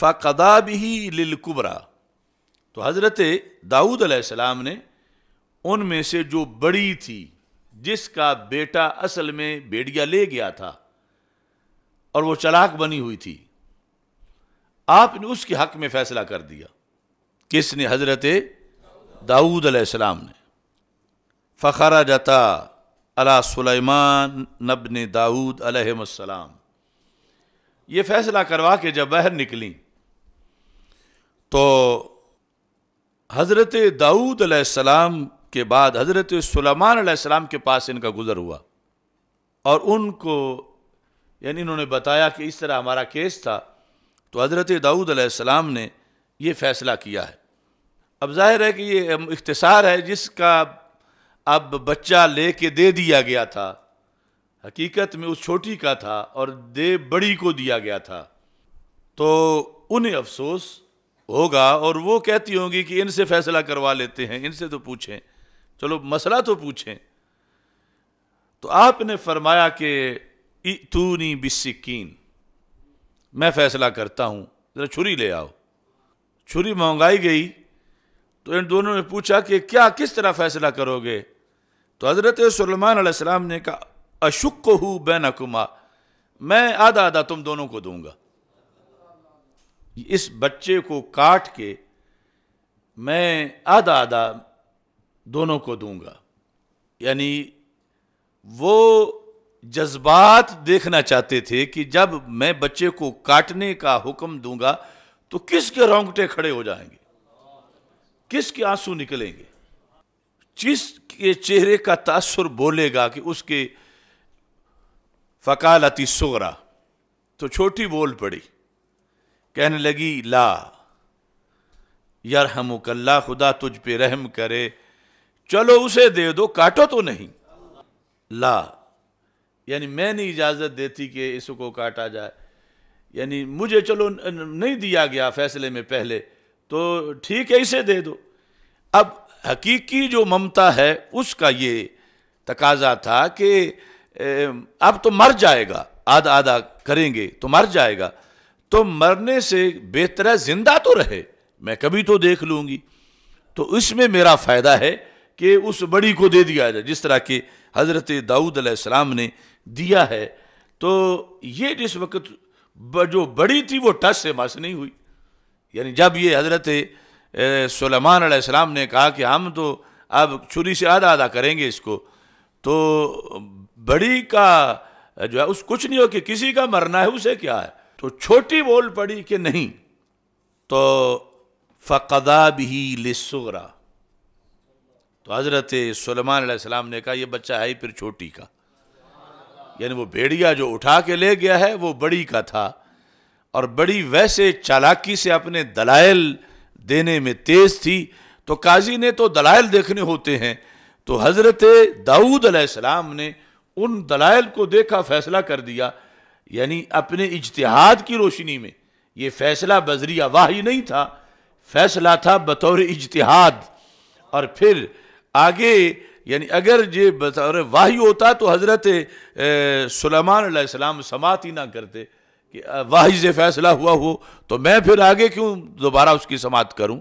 फ़कदा भी लिलकुबरा तो हज़रत दाऊद सलाम ने उनमें से जो बड़ी थी जिसका बेटा असल में भेड़िया ले गया था और वो चलाक बनी हुई थी आपने उसके हक में फैसला कर दिया किसने हजरत दाऊद अलैहिस्सलाम ने फ़खरा जता अला सुलेमान नबन दाऊद अलैहिस्सलाम ये फैसला करवा के जब बहर निकली तो हज़रत दाऊद अलैहिस्सलाम के बाद हज़रत सुलेमान अलैहिस्सलाम के पास इनका गुज़र हुआ और उनको यानी इन्होंने बताया कि इस तरह हमारा केस था तो हज़रत दाऊद अलैहिस्सलाम ने ये फ़ैसला किया है अब जाहिर है कि ये इख्तसार है जिसका अब बच्चा ले के दे दिया गया था हकीकत में उस छोटी का था और दे बड़ी को दिया गया था तो उन्हें अफसोस होगा और वो कहती होंगी कि इनसे फ़ैसला करवा लेते हैं इनसे तो पूछें चलो मसला तो पूछें तो आपने फरमाया कि नी बिस्किन मैं फैसला करता हूँ ज़रा छुरी ले आओ छुरी महंगाई गई तो इन दोनों ने पूछा कि क्या किस तरह फैसला करोगे तो हज़रत सलमान ने कहा अशुक हूँ अकुमा मैं आधा आधा तुम दोनों को दूंगा इस बच्चे को काट के मैं आधा आधा दोनों को दूंगा यानी वो जज्बात देखना चाहते थे कि जब मैं बच्चे को काटने का हुक्म दूंगा तो किसके रोंगटे खड़े हो जाएंगे किसके आंसू निकलेंगे जिस के चेहरे का तासुर बोलेगा कि उसके फकालती सोरा तो छोटी बोल पड़ी कहने लगी ला यार हमकल्ला खुदा तुझ पे रहम करे चलो उसे दे दो काटो तो नहीं ला यानी मैं नहीं इजाज़त देती कि इसको काटा जाए यानी मुझे चलो नहीं दिया गया फैसले में पहले तो ठीक है इसे दे दो अब हकीकी जो ममता है उसका ये तकाजा था कि अब तो मर जाएगा आधा आधा करेंगे तो मर जाएगा तो मरने से बेहतर है जिंदा तो रहे मैं कभी तो देख लूँगी तो इसमें मेरा फ़ायदा है कि उस बड़ी को दे दिया जाए जिस तरह के हज़रत दाऊद ने दिया है तो ये जिस वक्त जो बड़ी थी वो टस से मस नहीं हुई यानी जब ये हज़रत सलमान आसमाम ने कहा कि हम तो अब छुरी से आधा आधा करेंगे इसको तो बड़ी का जो है उस कुछ नहीं हो कि किसी का मरना है उसे क्या है तो छोटी बोल पड़ी कि नहीं तो फ़कदा भी लिसरा तो हज़रत सलमान आसमाम ने कहा यह बच्चा है फिर छोटी का यानी वो भेड़िया जो उठा के ले गया है वो बड़ी का था और बड़ी वैसे चालाकी से अपने दलाइल देने में तेज थी तो काजी ने तो दलाइल देखने होते हैं तो हज़रत दाऊद अलैहिस्सलाम ने उन दलाइल को देखा फैसला कर दिया यानी अपने इजतहाद की रोशनी में ये फैसला बजरिया वाही नहीं था फैसला था बतौर इजतहाद और फिर आगे यानी अगर ये बतौर वाही होता तो हज़रत सलमान समात ही ना करते कि वाही से फैसला हुआ हो तो मैं फिर आगे क्यों दोबारा उसकी समात करूं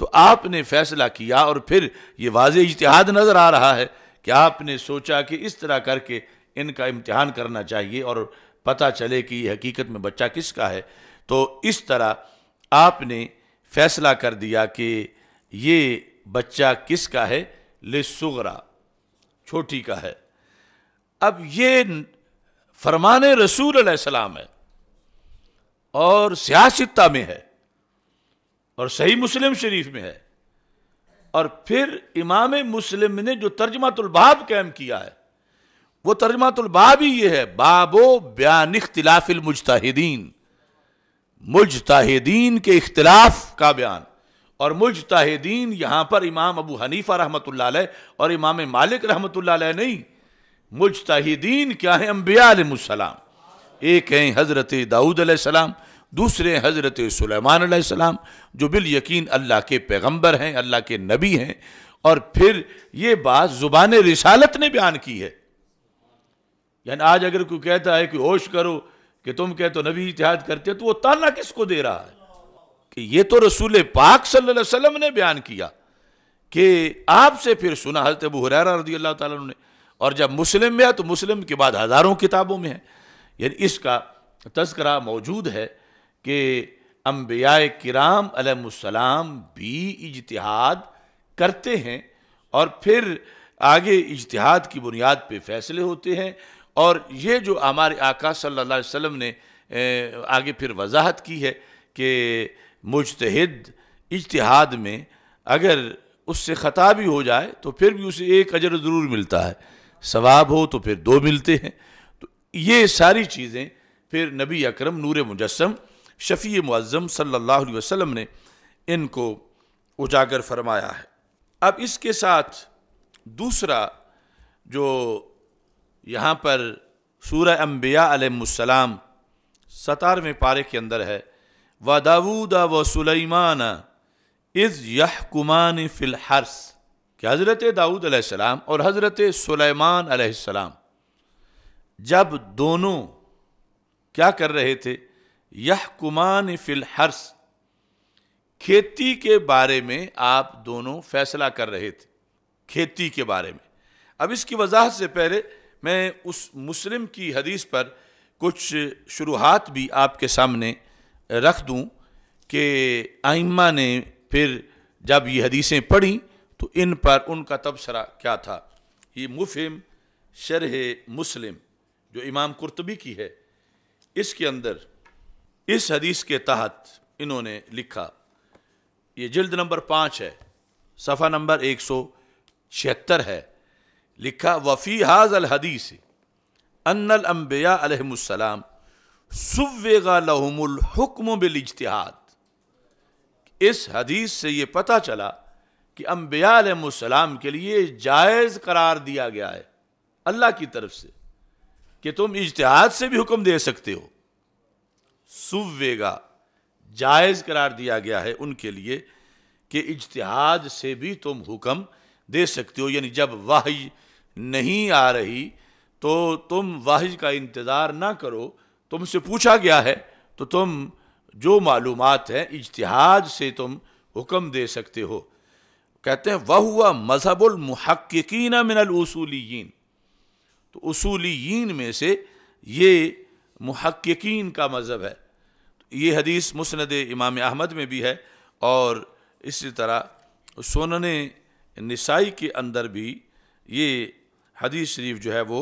तो आपने फैसला किया और फिर ये वाज इतिहाद नज़र आ रहा है कि आपने सोचा कि इस तरह करके इनका इम्तहान करना चाहिए और पता चले कि हकीकत में बच्चा किसका है तो इस तरह आपने फैसला कर दिया कि ये बच्चा किसका है लिसुगरा छोटी का है अब ये फरमान रसूल सलाम है और सियासता में है और सही मुस्लिम शरीफ में है और फिर इमाम मुस्लिम ने जो तर्जमातुलबाब कैम किया है वो तर्जमातुलबाब ही ये है बाबो बयान इख्तिलाफिल मुजताहिदीन मुजताहिदीन के इख्तिलाफ का बयान और मुजतहदीन यहाँ पर इमाम अबू हनीफा रहमत और इमाम मालिक रहमत नहीं मुजतहदीन क्या है अम्बियालम एक हैं हज़रत दाऊद सलाम दूसरे हज़रत सलेमान सलाम जो बिल यकीन अल्लाह के पैगम्बर हैं अल्लाह के नबी हैं और फिर ये बात ज़ुबान रिसालत ने बयान की है यानी आज अगर कोई कहता है कि होश करो कि तुम कहते हो नबी इतिहाद करते हो तो वो ताना किसको दे रहा है ये तो रसूल पाक सल्लल्लाहु अलैहि वसल्लम ने बयान किया कि आपसे फिर सुना हजरत अबू हुरैरा रदी अल्लाह ताला ने और जब मुस्लिम में है तो मुस्लिम के बाद हज़ारों किताबों में है यानी इसका तस्करा मौजूद है कि अम्बिया कराम अलमसलाम भी इजतहाद करते हैं और फिर आगे इजतहाद की बुनियाद पर फैसले होते हैं और ये जो हमारे आका सल्लल्लाहु अलैहि वसल्लम ने आगे फिर वजाहत की है कि मुजतहद इजतहाद में अगर उससे ख़ता भी हो जाए तो फिर भी उसे एक अजर ज़रूर मिलता है सवाब हो तो फिर दो मिलते हैं तो ये सारी चीज़ें फिर नबी अकरम नूर मुजस्म शफ़ी मुज़म सल्ला वसम ने इनको उजागर फरमाया है अब इसके साथ दूसरा जो यहाँ पर सूर्य अम्बिया सतारवें पारे के अंदर है व दाऊदा व सुलेमान इज़ यह यहकुमान फ़िलहर्स कि हज़रत दाऊद अलैहिस्सलाम और हज़रत सुलेमान अलैहिस्सलाम जब दोनों क्या कर रहे थे यह यहकुमान फ़िलहर्स खेती के बारे में आप दोनों फैसला कर रहे थे खेती के बारे में अब इसकी वजाहत से पहले मैं उस मुस्लिम की हदीस पर कुछ शुरुआत भी आपके सामने रख दूं कि आइम्मा ने फिर जब ये हदीसें पढ़ी तो इन पर उनका तबसरा क्या था ये मुफिम शरह मुस्लिम जो इमाम कुर्तबी की है इसके अंदर इस हदीस के तहत इन्होंने लिखा ये जल्द नंबर पाँच है सफ़ा नंबर एक सौ छिहत्तर है लिखा वफ़ी हाज अल हदीस अन्नल अम्बिया अलहसलाम सुवेगा लहमुल हुक्म बिल इजतहाद इस हदीस से ये पता चला कि अम्बियालम के लिए जायज़ करार दिया गया है अल्लाह की तरफ से कि तुम इजतहाद से भी हुक्म दे सकते हो सुवेगा जायज़ करार दिया गया है उनके लिए कि इजतहाद से भी तुम हुक्म दे सकते हो यानी जब वाहि नहीं आ रही तो तुम वाहि का इंतज़ार ना करो तुमसे पूछा गया है तो तुम जो मालूम है इजतहाद से तुम हुक्म दे सकते हो कहते हैं वह हुआ मजहबुल महक्कीन मिनल उसूलियन तो उसूलियन में से ये महक्कीन का मज़हब है ये हदीस मुसनद इमाम अहमद में भी है और इसी तरह सोनन नसाई के अंदर भी ये हदीस शरीफ जो है वो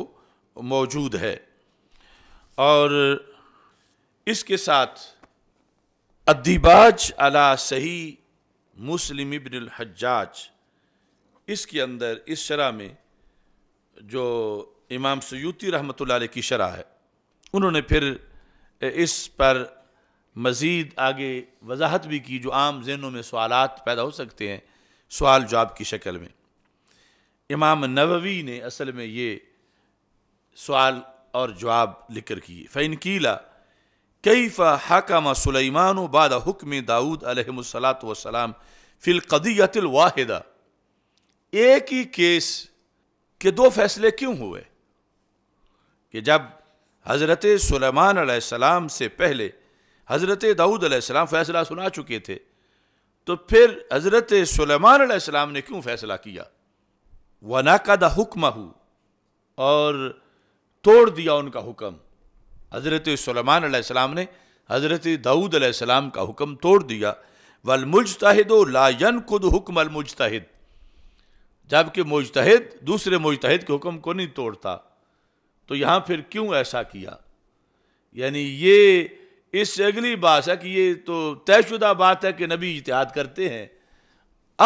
मौजूद है और इसके साथ अद्दीबाज अला सही मुस्लिम इबन हज्जाज इसके अंदर इस शरा में जो इमाम सयूती रहमत की शरा है उन्होंने फिर इस पर मज़ीद आगे वजाहत भी की जो आम जहनों में सवालत पैदा हो सकते हैं सवाल जवाब की शक्ल में इमाम नववी ने असल में ये सवाल और जवाब लिक्र किए फ़ैन कीला कैफ़ हकम सुलेमान बाद हुक्म दाऊद अलहमसलात वसलाम फिल कदीयतिल वाहिदा एक ही केस के दो फैसले क्यों हुए कि जब हज़रत सुलेमान से पहले हज़रत दाऊद सलाम फैसला सुना चुके थे तो फिर हज़रत सलेमान ने क्यों फैसला किया वना का दुक्म हूँ और तोड़ दिया उनका हुक्म हज़रत सलमान सलाम ने हज़रत दाऊद सलाम का हुक्म तोड़ दिया वल मुजतहद लायन खुद हुक्म अल मुजतहद जबकि मुजतहद दूसरे मुजतहद के हुक्म को नहीं तोड़ता तो यहाँ फिर क्यों ऐसा किया यानी ये इससे अगली बात है कि ये तो तयशुदा बात है कि नबी इतिहाद करते हैं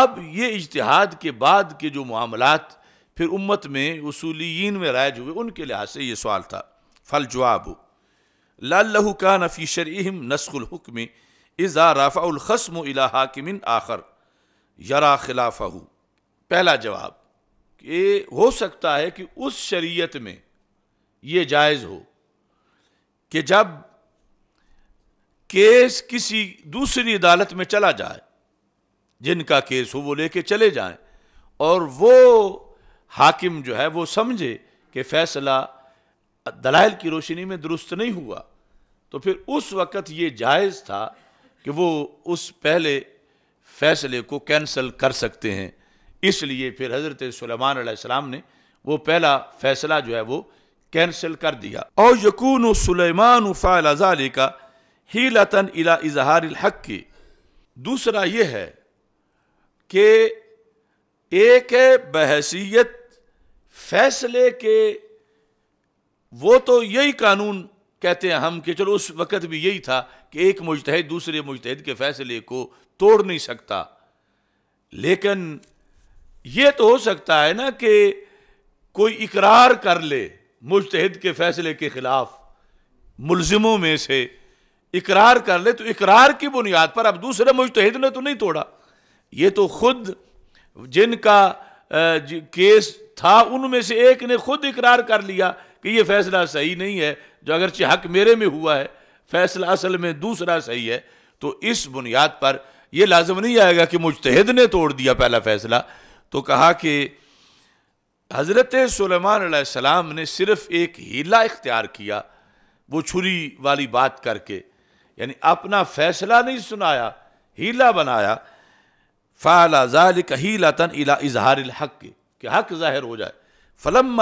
अब ये इजतहाद के बाद के जो मामलात फिर उम्मत में उसूलीन में राज हुए उनके लिहाज से ये सवाल था फल जवाब लालहू का नफ़ी शरम नस्कुलहकम इज़ा राफ़ाखसम अला मिन आखर यरा खिलाफ़ा पहला जवाब ये हो सकता है कि उस शरीयत में ये जायज़ हो कि जब केस किसी दूसरी अदालत में चला जाए जिनका केस हो वो लेके चले जाएं और वो हाकिम जो है वो समझे कि फैसला दलाइल की रोशनी में दुरुस्त नहीं हुआ तो फिर उस वक़्त ये जायज़ था कि वो उस पहले फैसले को कैंसिल कर सकते हैं इसलिए फिर हज़रत सलाम ने वो पहला फैसला जो है वो कैंसिल कर दिया और यकून सलेमान फ़ाल का ही लतन इला इजहार हक की दूसरा ये है कि एक बहसीत फैसले के वो तो यही कानून कहते हैं हम कि चलो उस वक़्त भी यही था कि एक मुजतहद दूसरे मुजतहद के फैसले को तोड़ नहीं सकता लेकिन ये तो हो सकता है ना कि कोई इकरार कर ले मुजतहद के फैसले के ख़िलाफ़ मुलजिमों में से इकरार कर ले तो इकरार की बुनियाद पर अब दूसरे मुजतहद ने तो नहीं तोड़ा ये तो खुद जिनका केस था उनमें से एक ने खुद इकरार कर लिया कि यह फैसला सही नहीं है जो अगरचे हक मेरे में हुआ है फैसला असल में दूसरा सही है तो इस बुनियाद पर यह लाजम नहीं आएगा कि मुजतहद ने तोड़ दिया पहला फैसला तो कहा कि हज़रत सलेमान ने सिर्फ एक हीला इख्तियार किया वो छुरी वाली बात करके यानी अपना फैसला नहीं सुनाया हीला बनाया फ़ाला ज़ालिक हीला तन इला इजहार हक़ कि हक जाहिर हो जाए फलम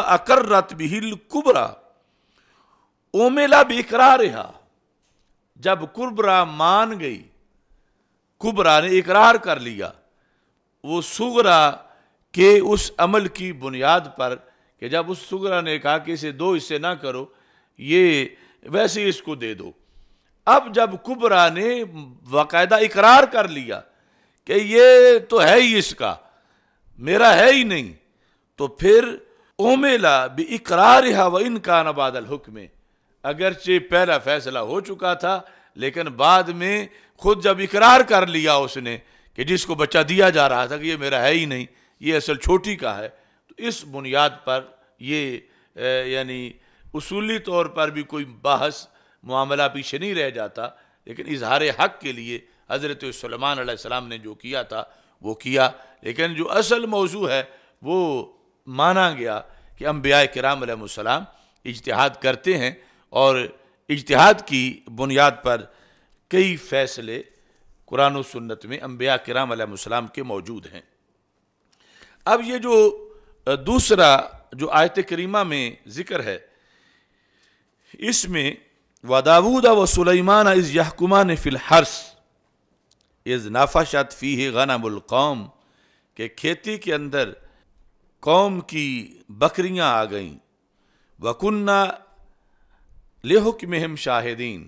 रत बिहिल कुबरा ओमेला बेकरार जब कुबरा मान गई कुबरा ने इकरार कर लिया वो सुगरा के उस अमल की बुनियाद पर कि जब उस सुगरा ने कहा कि इसे दो हिस्से ना करो ये वैसे इसको दे दो अब जब कुबरा ने बाकायदा इकरार कर लिया कि ये तो है ही इसका मेरा है ही नहीं तो फिर ओमेला भी इकरार व इनका नबादल हुक्म अगरचे पहला फैसला हो चुका था लेकिन बाद में खुद जब इकरार कर लिया उसने कि जिसको बच्चा दिया जा रहा था कि ये मेरा है ही नहीं ये असल छोटी का है तो इस बुनियाद पर ये यानी उसूली तौर पर भी कोई बहस मामला पीछे नहीं रह जाता लेकिन इजहार हक के लिए हज़रत सलमान ने जो किया था वो किया लेकिन जो असल मौजू है वो माना गया कि अम्बिया कराम सलाम इजतहाद करते हैं और इजतहाद की बुनियाद पर कई फैसले कुरान सुन्नत में अम्बिया कराम सलाम के मौजूद हैं अब ये जो दूसरा जो आयत करीमा में ज़िक्र है इसमें वदाऊद व सलेमान इज़ यहकुमान फ़िलहर्स इज़ नाफाशात फ़ी कौम के खेती के अंदर कौम की बकरियां आ गईं वकुन्ना लेहुक महम शाहिदीन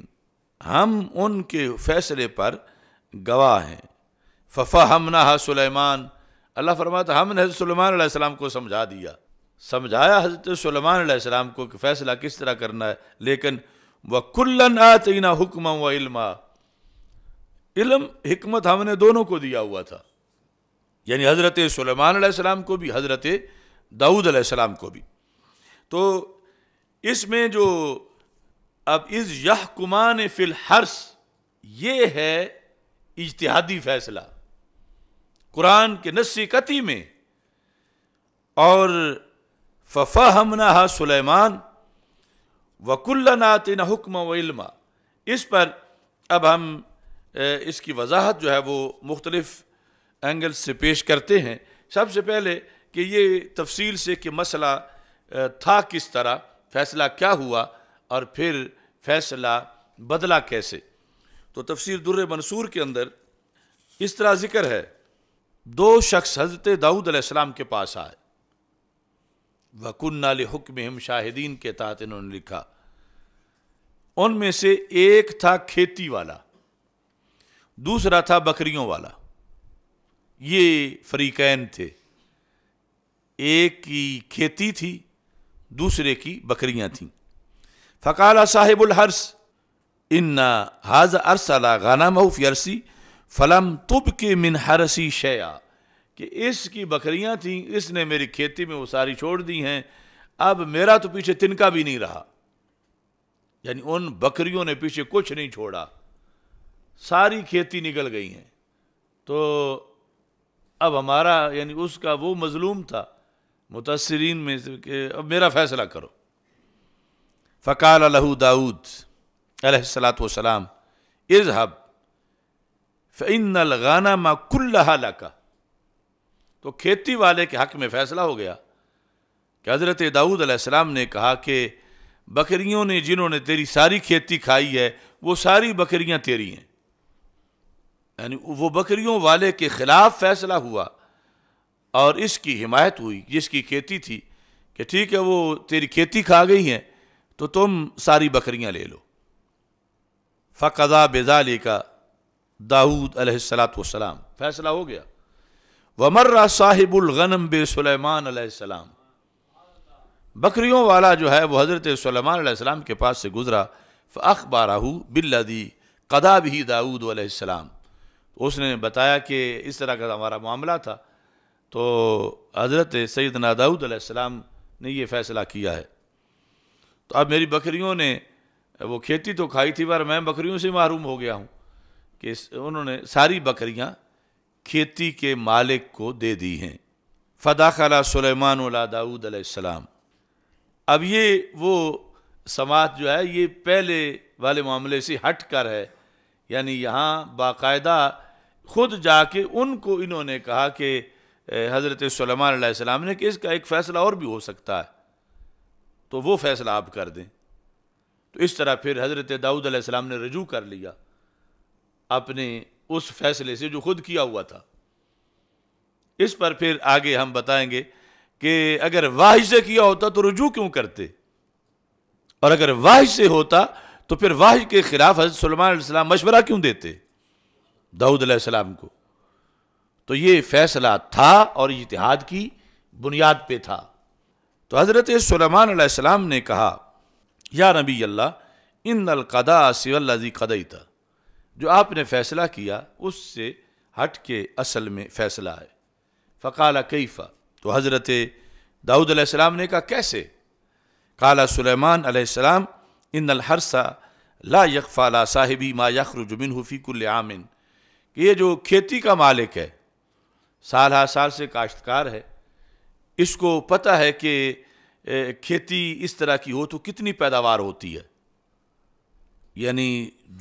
हम उनके फैसले पर गवाह हैं फ़फ़ा हमना सुलेमान अल्लाह फरमाता हमने हज़रत सलाम को समझा दिया समझाया हज़रत सलाम को कि फ़ैसला किस तरह करना है लेकिन वकुल्लन आतना हुक्म व इल्मा इल्म हमने दोनों को दिया हुआ था यानी हज़रत सलेमान को भी हज़रत दाऊद सलाम को भी तो इसमें जो अब इस यहकुमान फिल हर्स ये है इजतहादी फैसला कुरान के नस कती में और फ़फ़ा हमना सुलेमान वकुल्लनात न हुक्म वलमा इस पर अब हम इसकी वजाहत जो है वो मुख्तलफ़ एंगल से पेश करते हैं सबसे पहले कि ये तफसील से कि मसला था किस तरह फैसला क्या हुआ और फिर फैसला बदला कैसे तो तफसीर दुर्र मंसूर के अंदर इस तरह ज़िक्र है दो शख्स हज़रत दाऊद अलैहिस्सलाम के पास आए वकुन्ना हुक्म हम शाहिदीन के तहत इन्होंने लिखा उनमें से एक था खेती वाला दूसरा था बकरियों वाला ये फरीकैन थे एक की खेती थी दूसरे की बकरियां थीं फ़काल साहिबुल हर्स इन्ना हाज अरसला गाना मऊफ यरसी फलम तुब के मिन हरसी शया कि इसकी बकरियां थीं इसने मेरी खेती में वो सारी छोड़ दी हैं अब मेरा तो पीछे तिनका भी नहीं रहा यानी उन बकरियों ने पीछे कुछ नहीं छोड़ा सारी खेती निकल गई हैं तो अब हमारा यानी उसका वो मजलूम था मुतासरीन में से अब मेरा फैसला करो फ़काल लहू दाऊद अलसलातम इजहब फ़िन मा माकुल्ला लका तो खेती वाले के हक में फ़ैसला हो गया कि हज़रत दाऊद अलैहिस्सलाम ने कहा कि बकरियों ने जिन्होंने तेरी सारी खेती खाई है वो सारी बकरियाँ तेरी हैं यानी वो बकरियों वाले के ख़िलाफ़ फैसला हुआ और इसकी हिमायत हुई जिसकी खेती थी कि ठीक है वो तेरी खेती खा गई है तो तुम सारी बकरियां ले लो फ़कदा बेजाली का दाऊद अलैहिस्सलाम फैसला हो गया वमर्रा गनम बे सलेमान अलैहिस्सलाम बकरियों वाला जो है वह हज़रत सलेमान अलैहिस्सलाम के पास से गुज़रा फ़ अखबाराहू बिल्लदी कदा भी दाऊद अलैहिस्सलाम उसने बताया कि इस तरह का हमारा मामला था तो हज़रत सैद नादाऊदम ने यह फ़ैसला किया है तो अब मेरी बकरियों ने वो खेती तो खाई थी पर मैं बकरियों से महरूम हो गया हूँ कि उन्होंने सारी बकरियाँ खेती के मालिक को दे दी हैं फ़दा खला सलेमान दाऊदम अब ये वो समाज जो है ये पहले वाले मामले से हट कर है यानी यहाँ बाकायदा खुद जाके उनको इन्होंने कहा कि हज़रत सलमान ने कि इसका एक फ़ैसला और भी हो सकता है तो वो फ़ैसला आप कर दें तो इस तरह फिर हज़रत दाऊद अलैहिस्सलाम ने रजू कर लिया अपने उस फैसले से जो खुद किया हुआ था इस पर फिर आगे हम बताएंगे कि अगर वाहि से किया होता तो रजू क्यों करते और अगर वाहि से होता तो फिर वाह के खिलाफ हजरत सलमान मशवरा क्यों देते दाऊद अलैहिस्सलाम को तो ये फैसला था और इतिहाद की बुनियाद पे था तो हज़रत सलमान ने कहा या नबी अल्लाह इन अलकदा सिवल्लाजी कदई था जो आपने फ़ैसला किया उससे हट के असल में फ़ैसला है फ़काला कैफ़ा तो हज़रत दाऊद अलैहिस्सलाम ने कहा कैसे काला सुलेमान अलैहिस्सलाम इन हरसा ला यकफ़ाला साहिबी मा यखरुजमिन हफ़ीकुल आमिन ये जो खेती का मालिक है साल हा साल से काश्तकार है इसको पता है कि खेती इस तरह की हो तो कितनी पैदावार होती है यानी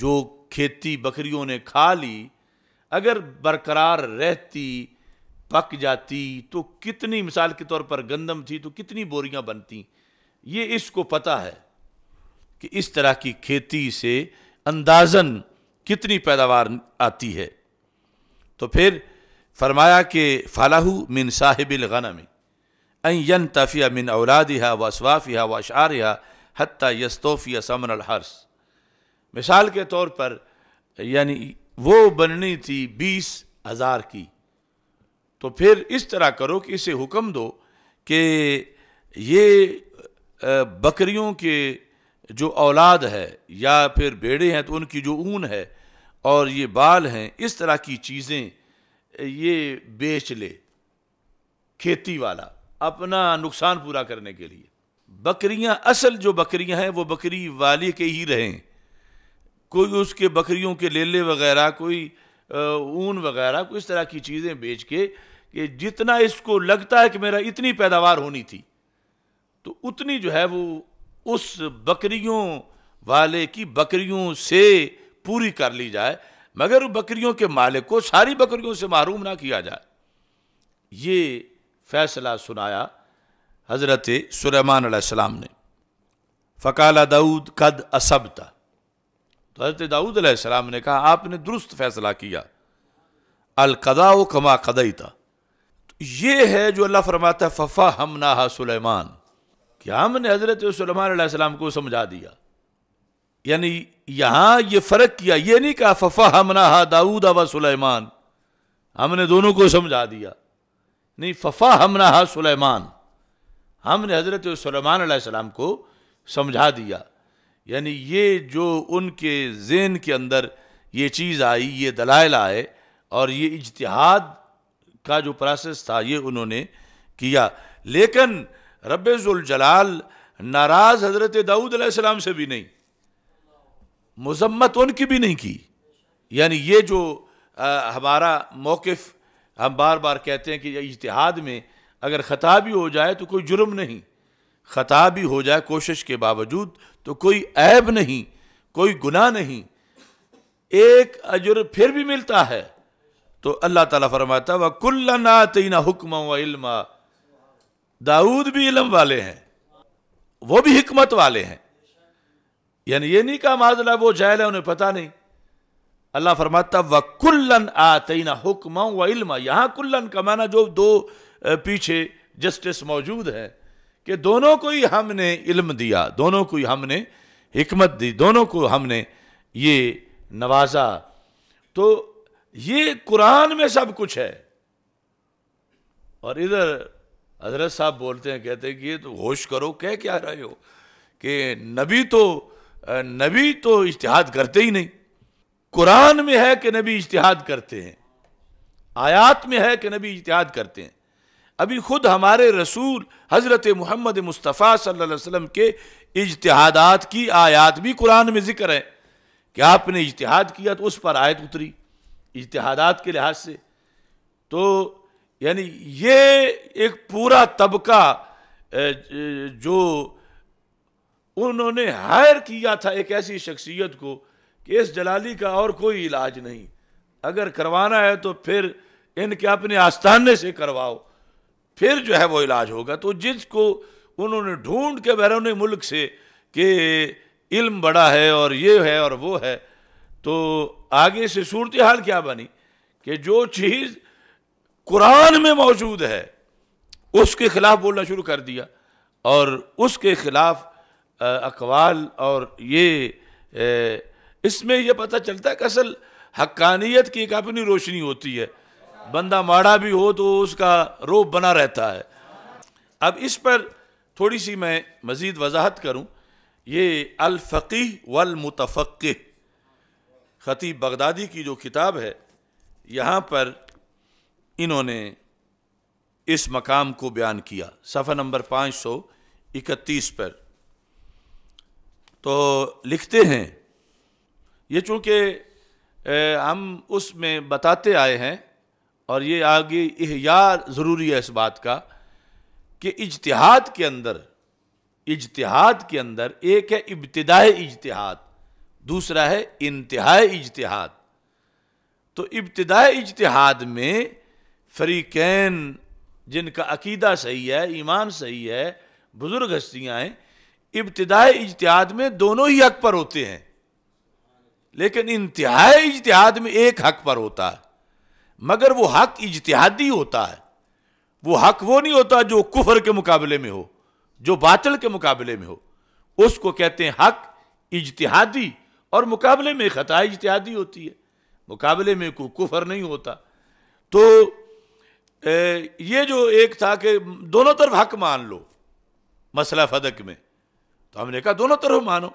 जो खेती बकरियों ने खा ली अगर बरकरार रहती पक जाती तो कितनी मिसाल के तौर पर गंदम थी तो कितनी बोरियां बनती ये इसको पता है कि इस तरह की खेती से अंदाजन कितनी पैदावार आती है तो फिर फरमाया कि फलाहू मिन साहिबिल गनमी अन तफ़िया मिन औलादिहा व असवाफ़िया व अशारिया हती यस्तोफ़िया समन हर्स मिसाल के तौर पर यानी वो बननी थी बीस हज़ार की तो फिर इस तरह करो कि इसे हुक्म दो कि ये बकरियों के जो औलाद है या फिर बेड़े हैं तो उनकी जो ऊन है और ये बाल हैं इस तरह की चीज़ें ये बेच ले खेती वाला अपना नुकसान पूरा करने के लिए बकरियां असल जो बकरियां हैं वो बकरी वाले के ही रहें कोई उसके बकरियों के लेले वगैरह कोई ऊन वगैरह कोई इस तरह की चीज़ें बेच के कि जितना इसको लगता है कि मेरा इतनी पैदावार होनी थी तो उतनी जो है वो उस बकरियों वाले की बकरियों से पूरी कर ली जाए मगर बकरियों के मालिक को सारी बकरियों से मरूम ना किया जाए ये फैसला सुनाया हज़रत सुलेमान सलाम ने फ़काला दाऊद कद था तो हज़रत दाऊद सलाम ने कहा आपने दुरुस्त फैसला किया अलकदा कमा कदई था तो ये है जो अल्लाह फरमाता फ़फ़ा हम नाहा सुलेमान कि हमने हज़रत सलमान को समझा दिया यानी यहाँ ये फ़र्क किया ये नहीं कहा फ़फ़ा हमना हा दाऊद अब सुलेमान हमने दोनों को समझा दिया नहीं फ़फ़ा हमना हा सुलेमान हमने हज़रत सलमान को समझा दिया यानी ये जो उनके जेन के अंदर ये चीज़ आई ये दलाइल आए और ये इजतहाद का जो प्रोसेस था ये उन्होंने किया लेकिन रबाल नाराज हजरत दाऊद सलाम से भी नहीं मजम्मत उनकी भी नहीं की यानी ये जो आ, हमारा मौकफ हम बार बार कहते हैं कि इतिहाद में अगर ख़ता भी हो जाए तो कोई जुर्म नहीं ख़ता भी हो जाए कोशिश के बावजूद तो कोई ऐब नहीं कोई गुनाह नहीं एक अजर फिर भी मिलता है तो अल्लाह ताला फरमाता व कुल्ला ना तीना हुक्म व इल्मा दाऊद भी इलम वाले हैं वो भी हिकमत वाले हैं यानी ये नहीं कहा माजला वो जायल है उन्हें पता नहीं अल्लाह फरमाता व कुल्लन आतना हुक्म व इल्म यहां कुल्लन का माना जो दो पीछे जस्टिस मौजूद है कि दोनों को ही हमने इल्म दिया दोनों को ही हमने हमत दी दोनों को हमने ये नवाजा तो ये कुरान में सब कुछ है और इधर हजरत साहब बोलते हैं कहते हैं कि ये तो होश करो कह क्या रहे हो कि नबी तो नबी तो इश्तिहाद करते ही नहीं कुरान में है कि नबी इश्तिहाद करते हैं आयात में है कि नबी इश्तिहाद करते हैं अभी खुद हमारे रसूल हज़रत मोहम्मद मुस्तफ़ा सल्लल्लाहु अलैहि वसल्लम के इजतहादात की आयात भी कुरान में जिक्र है कि आपने इजतहाद किया तो उस पर आयत उतरी इजतहादात के लिहाज से तो यानी ये एक पूरा तबका जो उन्होंने हायर किया था एक ऐसी शख्सियत को कि इस जलाली का और कोई इलाज नहीं अगर करवाना है तो फिर इनके अपने आस्थाने से करवाओ फिर जो है वो इलाज होगा तो जिसको उन्होंने ढूंढ के बैरून मुल्क से कि इल्म बड़ा है और ये है और वो है तो आगे से सूरत हाल क्या बनी कि जो चीज़ कुरान में मौजूद है उसके खिलाफ बोलना शुरू कर दिया और उसके खिलाफ अकवाल और ये इसमें यह पता चलता है कि असल हक्कानियत की एक अपनी रोशनी होती है बंदा माड़ा भी हो तो उसका रोब बना रहता है अब इस पर थोड़ी सी मैं मज़ीद वजाहत करूँ ये अलफ़ी वलमतफ़ ख़तीब बगदादी की जो किताब है यहाँ पर इन्होंने इस मकाम को बयान किया सफ़ा नंबर पाँच सौ इकतीस पर तो लिखते हैं ये चूँकि हम उसमें बताते आए हैं और ये आगे या ज़रूरी है इस बात का कि इजतहाद के अंदर इजतहाद के अंदर एक है इब्तदाई इजतहाद दूसरा है इंतहा इजतहाद तो इब्तदाई इजतहाद में फरीकैन जिनका अकीदा सही है ईमान सही है बुजुर्ग हस्तियाँ हैं इब्तदाई इजतहाद में दोनों ही हक पर होते हैं लेकिन इंतहाई इजतहाद में एक हक पर होता है मगर वो हक इजतहादी होता है वो हक वो नहीं होता जो कुफर के मुकाबले में हो जो बातिल के मुकाबले में हो उसको कहते हैं हक इजतहादी और मुकाबले में ख़ता इजतहादी होती है मुकाबले में कोई कुफर नहीं होता तो ये जो एक था कि दोनों तरफ हक मान लो मसला फदक में तो हमने कहा दोनों तरफ मानो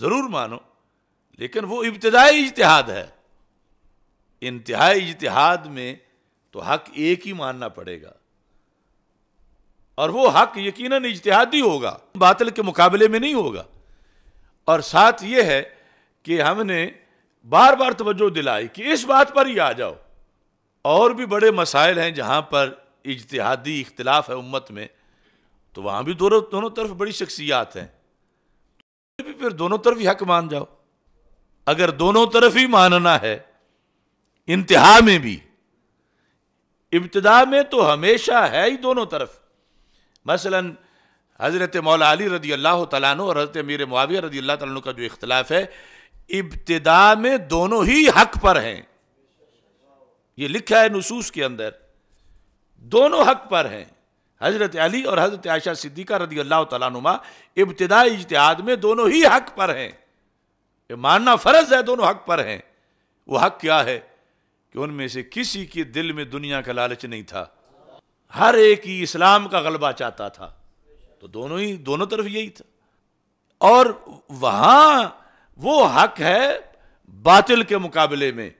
ज़रूर मानो लेकिन वो इब्तदाई इजतहाद है इंतहाई इजतहाद में तो हक एक ही मानना पड़ेगा और वो हक यकीनन इजतहादी होगा बातिल के मुकाबले में नहीं होगा और साथ ये है कि हमने बार बार तवज्जो दिलाई कि इस बात पर ही आ जाओ और भी बड़े मसाइल हैं जहाँ पर इजतहादी इख्तलाफ है उम्मत में तो वहाँ भी दोनों दोनों तरफ बड़ी शख्सियात हैं तो फिर दोनों तरफ ही हक मान जाओ अगर दोनों तरफ ही मानना है इंतहा में भी इब्तदा में तो हमेशा है ही दोनों तरफ मसलन हज़रत मौला अली रदी अल्लाह तु और हज़रत मीर मुआविया रदी अल्लाह तु का जो इख्तलाफ है इब्तदा में दोनों ही हक पर हैं ये लिखा है नसूस के अंदर दोनों हक पर हैं हज़रत अली और हज़रत आयशा सिद्दीका रदी अल्लाह तुमा इब्तदाई इजतहाद में दोनों ही हक पर हैं ये मानना फ़र्ज है दोनों हक पर हैं वो हक क्या है कि उनमें से किसी के दिल में दुनिया का लालच नहीं था हर एक ही इस्लाम का गलबा चाहता था तो दोनों ही दोनों तरफ यही था और वहाँ वो हक है बातिल के मुकाबले में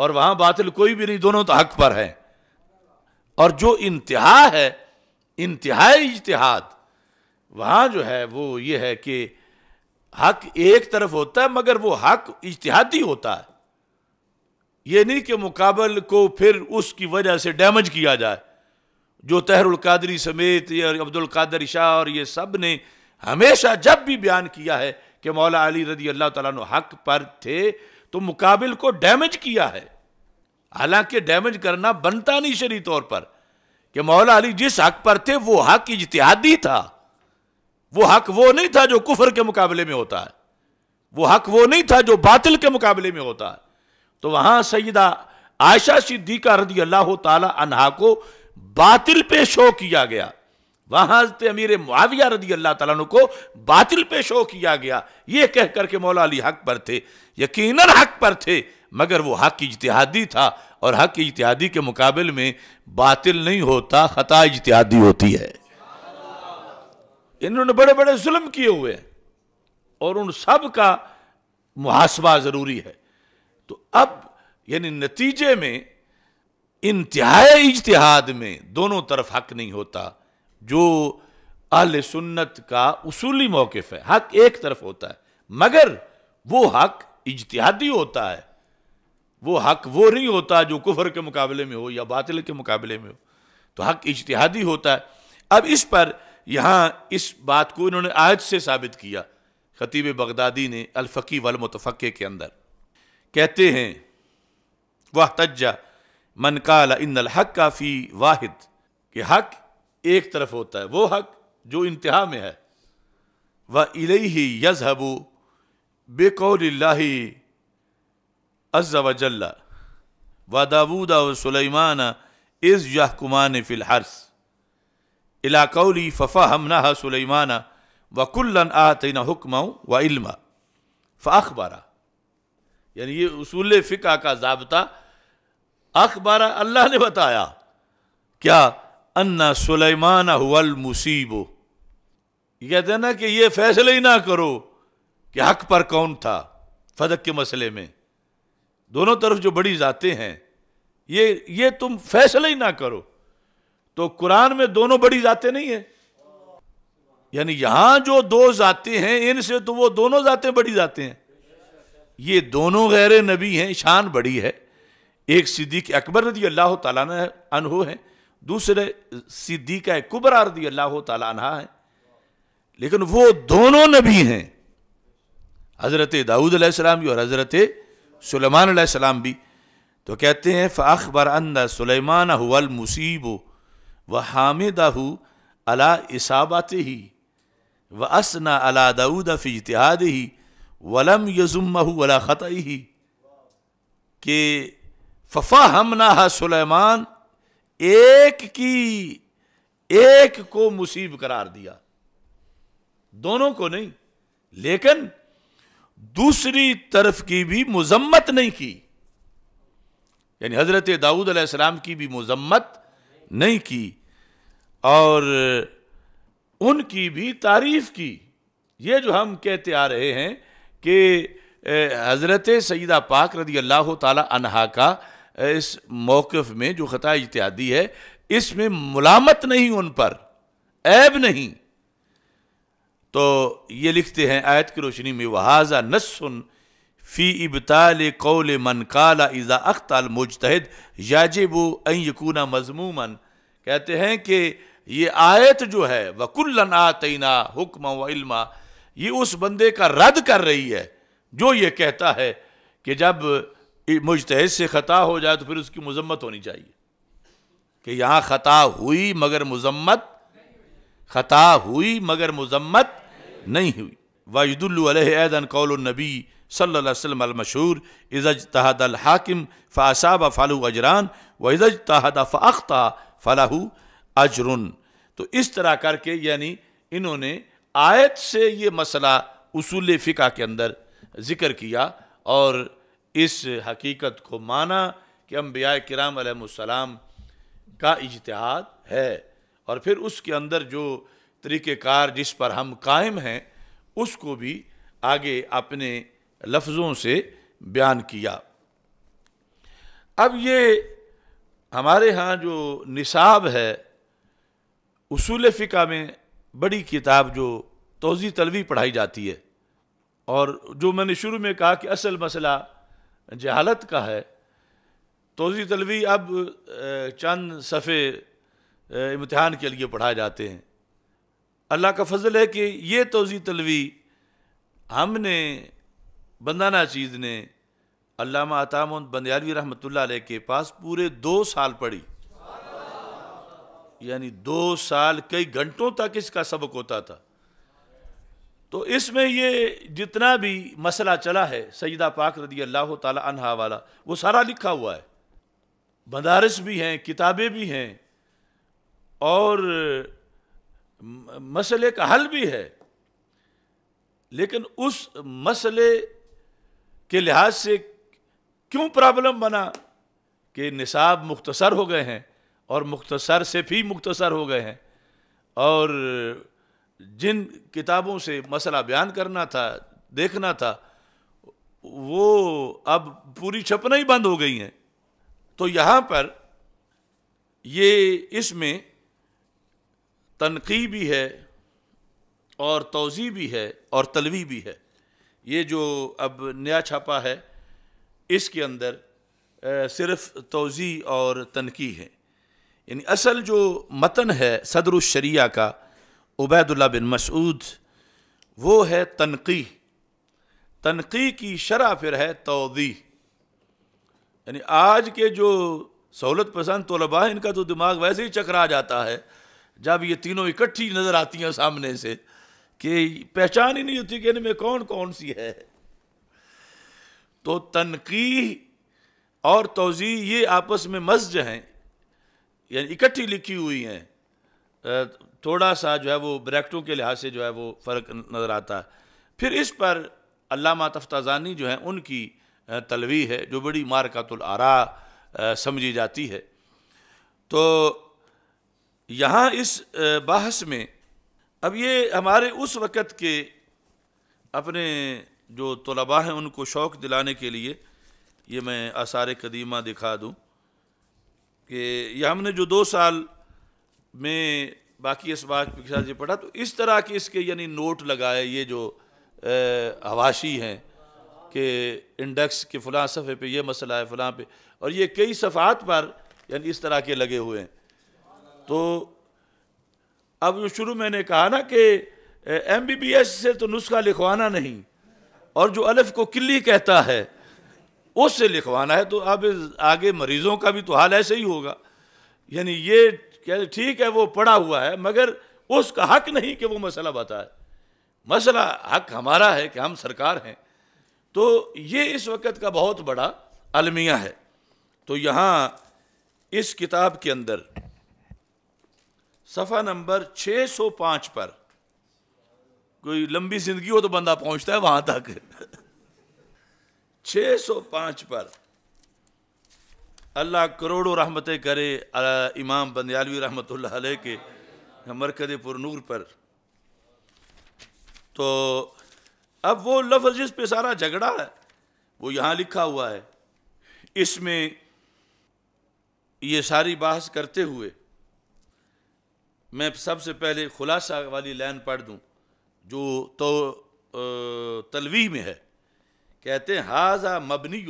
और वहां बातिल कोई भी नहीं दोनों तो हक पर है और जो इंतहा है इंतहा इजतहाद वहां जो है वो ये है कि हक एक तरफ होता है मगर वो हक इजतहादी होता है ये नहीं कि मुकाबल को फिर उसकी वजह से डैमेज किया जाए जो तहरुल कादरी समेत या अब्दुल कादर शाह और ये सब ने हमेशा जब भी बयान किया है कि मौला अली रजी अल्लाह तक हक पर थे तो मुकाबिल को डैमेज किया है हालांकि डैमेज करना बनता नहीं शरी तौर पर कि मौला अली जिस हक पर थे वो हक इजतिहादी था वो हक वो नहीं था जो कुफर के मुकाबले में होता है वो हक वो नहीं था जो बातिल के मुकाबले में होता है तो वहां सईदा आयशा सिद्दीका रदी अल्लाह तला को बातिल पे शो किया गया वहां से अमीर मुआविया रदी अल्लाह तला को बातिल पे शो किया गया ये कह के मौला अली हक पर थे यकीन हक पर थे मगर वो हक इजतहादी था और हक इजतहादी के मुकाबले में बातिल नहीं होता ख़ता इजतहादी होती है इन्होंने बड़े बड़े जुल्म किए हुए हैं और उन सब का मुहासबा ज़रूरी है तो अब यानी नतीजे में इंतहा इजतहाद में दोनों तरफ हक नहीं होता जो अहल सुन्नत का उसूली मौकफ है हक एक तरफ होता है मगर वो हक इजतहादी होता है वो हक वो नहीं होता जो कुफर के मुकाबले में हो या बातिल के मुकाबले में हो तो हक इजतहादी होता है अब इस पर यहाँ इस बात को इन्होंने आयत से साबित किया खतीब बगदादी ने अलफ़ी वलमतफ़े के अंदर कहते हैं वाह तजा मन काला इन हक काफ़ी वाहिद कि हक एक तरफ होता है वो हक जो इंतहा में है व इलही यजहबू बेकौल्ला अज्जा वजल्ला व दाऊद व सलेमान इज़ यहकुमान फ़िलहर्स इलाकौली फ़फ़ा हम न हमना सलेमाना वकुल्लन आतना हुक्म व इल्म फ़ाखबारा यानी ये उसूल फ़िका का जबता अखबारा अल्लाह ने बताया क्या अन्ना सुलेमान हुल मुसीबो ये कहते हैं ना कि ये फैसले ही ना करो कि हक पर कौन था फदक के मसले में दोनों तरफ जो बड़ी जाते हैं ये ये तुम फैसले ही ना करो तो कुरान में दोनों बड़ी जाते नहीं है यानी यहां जो दो जाते हैं इनसे तो वो दोनों जाते बड़ी जाते हैं ये दोनों गैर नबी हैं शान बड़ी है एक सिद्दीक अकबर रजी अल्लाह तला अनहु है दूसरे सिद्दीक कुबरा रदी अल्लाह तला है लेकिन वो दोनों नबी हैं हज़रत दाऊद भी और हज़रत सलमान भी तो कहते हैं फ़ाखबर अंदा सुलेमान हुल मुसीब व हामिदाहू अला इसाबात ही व असना अला दाऊद फ़ी इतिहाद ही वलम यजुम्मू अला ख़त ही के फ़फ़ा हमना सुलेमान एक की एक को मुसीब करार दिया दोनों को नहीं लेकिन दूसरी तरफ की भी मुजम्मत नहीं की यानी हजरत दाऊद अलैहिस्सलाम की भी मुजम्मत नहीं की और उनकी भी तारीफ की ये जो हम कहते आ रहे हैं कि हज़रत सईदा पाक रदी अल्लाह तला अनहा का इस मौक़ में जो ख़ता इत्यादि है इसमें मुलामत नहीं उन पर ऐब नहीं तो ये लिखते हैं आयत की रोशनी में वहाजा न सुन फ़ी इबताल कौल मन काला इज़ा अख्ताल मुजतहद याजिब यकूना मजमूमन कहते हैं कि ये आयत जो है वकुल्लन तैना हुक्म वमा ये उस बंदे का रद्द कर रही है जो ये कहता है कि जब मुजतहद से ख़ता हो जाए तो फिर उसकी मजम्मत होनी चाहिए कि यहाँ ख़ता हुई मगर मजम्मत ख़ता हुई मगर मजम्मत नहीं हुई वाजदुल्लैदन कौलनबी सल्लम मशहूर इज़ज तहद हाकिम फ़ासाब फ़ालू अजरान व इज़ज तहद फाख्ता फ़लाहू अजरन तो इस तरह करके यानी इन्होंने आयत से ये मसला उसूल फ़िका के अंदर ज़िक्र किया और इस हकीकत को माना कि अम्बिया कराम का इजतहाद है और फिर उसके अंदर जो तरीक़ार जिस पर हम कायम हैं उसको भी आगे अपने लफ्ज़ों से बयान किया अब ये हमारे यहाँ जो निसाब है उसूल फ़िका में बड़ी किताब जो तोज़ी तलवी पढ़ाई जाती है और जो मैंने शुरू में कहा कि असल मसला जहालत का है तोजी तलवी अब चंद सफ़े इम्तहान के लिए पढ़ाए जाते हैं अल्लाह का फजल है कि ये तोजी तलवी हमने बंदाना चीज़ ने अल्लामा अताम बंदयालवी रहमत के पास पूरे दो साल पढ़ी यानी दो साल कई घंटों तक इसका सबक होता था तो इसमें ये जितना भी मसला चला है सईदा पाक रदी अल्लाह तहा वाला वो सारा लिखा हुआ है मदारस भी हैं किताबें भी हैं और मसले का हल भी है लेकिन उस मसले के लिहाज से क्यों प्रॉब्लम बना कि निसाब मुख्तसर हो गए हैं और मुख्तसर से भी मुख्तसर हो गए हैं और जिन किताबों से मसला बयान करना था देखना था वो अब पूरी छपना ही बंद हो गई हैं तो यहाँ पर ये इसमें तनकी भी है और तोज़ी भी है और तलवी भी है ये जो अब नया छापा है इसके अंदर सिर्फ तोज़ी और तनकी है यानी असल जो मतन है सदर शरिया का उबैदुल्ला बिन मसूद वो है तनकी तनकी की शरा फिर है तोदी यानी आज के जो सहूलत पसंद तलबा है इनका तो दिमाग वैसे ही चकरा जाता है जब ये तीनों इकट्ठी नज़र आती हैं सामने से कि पहचान ही नहीं होती कि इनमें कौन कौन सी है तो तनकी और तोज़ी ये आपस में मस्ज हैं यानी इकट्ठी लिखी हुई हैं थोड़ा सा जो है वो ब्रैक्टों के लिहाज से जो है वो फ़र्क नज़र आता है फिर इस पर अलामा तफ्ताजानी जो है उनकी तलवी है जो बड़ी आरा समझी जाती है तो यहाँ इस बहस में अब ये हमारे उस वक़्त के अपने जो तलबा हैं उनको शौक़ दिलाने के लिए ये मैं आसार कदीमा दिखा दूँ कि यह हमने जो दो साल में बाकी इस बात पिछड़ा जी पढ़ा तो इस तरह के इसके यानी नोट लगाए ये जो हवाशी हैं कि इंडेक्स के फ़लाँ सफ़े पे ये मसला है फ़लाँ पे और ये कई सफ़ात पर यानी इस तरह के लगे हुए हैं तो अब जो शुरू मैंने कहा ना कि एम बी बी एस से तो नुस्खा लिखवाना नहीं और जो अलफ़ को किल्ली कहता है उससे लिखवाना है तो अब आगे मरीज़ों का भी तो हाल ऐसे ही होगा यानी ये कि ठीक है वो पड़ा हुआ है मगर उसका हक नहीं कि वो मसला बताए मसला हक हमारा है कि हम सरकार हैं तो ये इस वक्त का बहुत बड़ा अलमिया है तो यहाँ इस किताब के अंदर सफ़ा नंबर 605 पर कोई लंबी ज़िंदगी हो तो बंदा पहुंचता है वहाँ तक 605 पर अल्लाह करोड़ों रहमतें करे इमाम बंदयालवी रहमत के मरकज़ पुरनूर पर तो अब वो लफ्ज़ जिस पे सारा झगड़ा है वो यहाँ लिखा हुआ है इसमें ये सारी बहस करते हुए मैं सबसे पहले खुलासा वाली लाइन पढ़ दूँ जो तो तलवी में है कहते हैं हाजा मबनी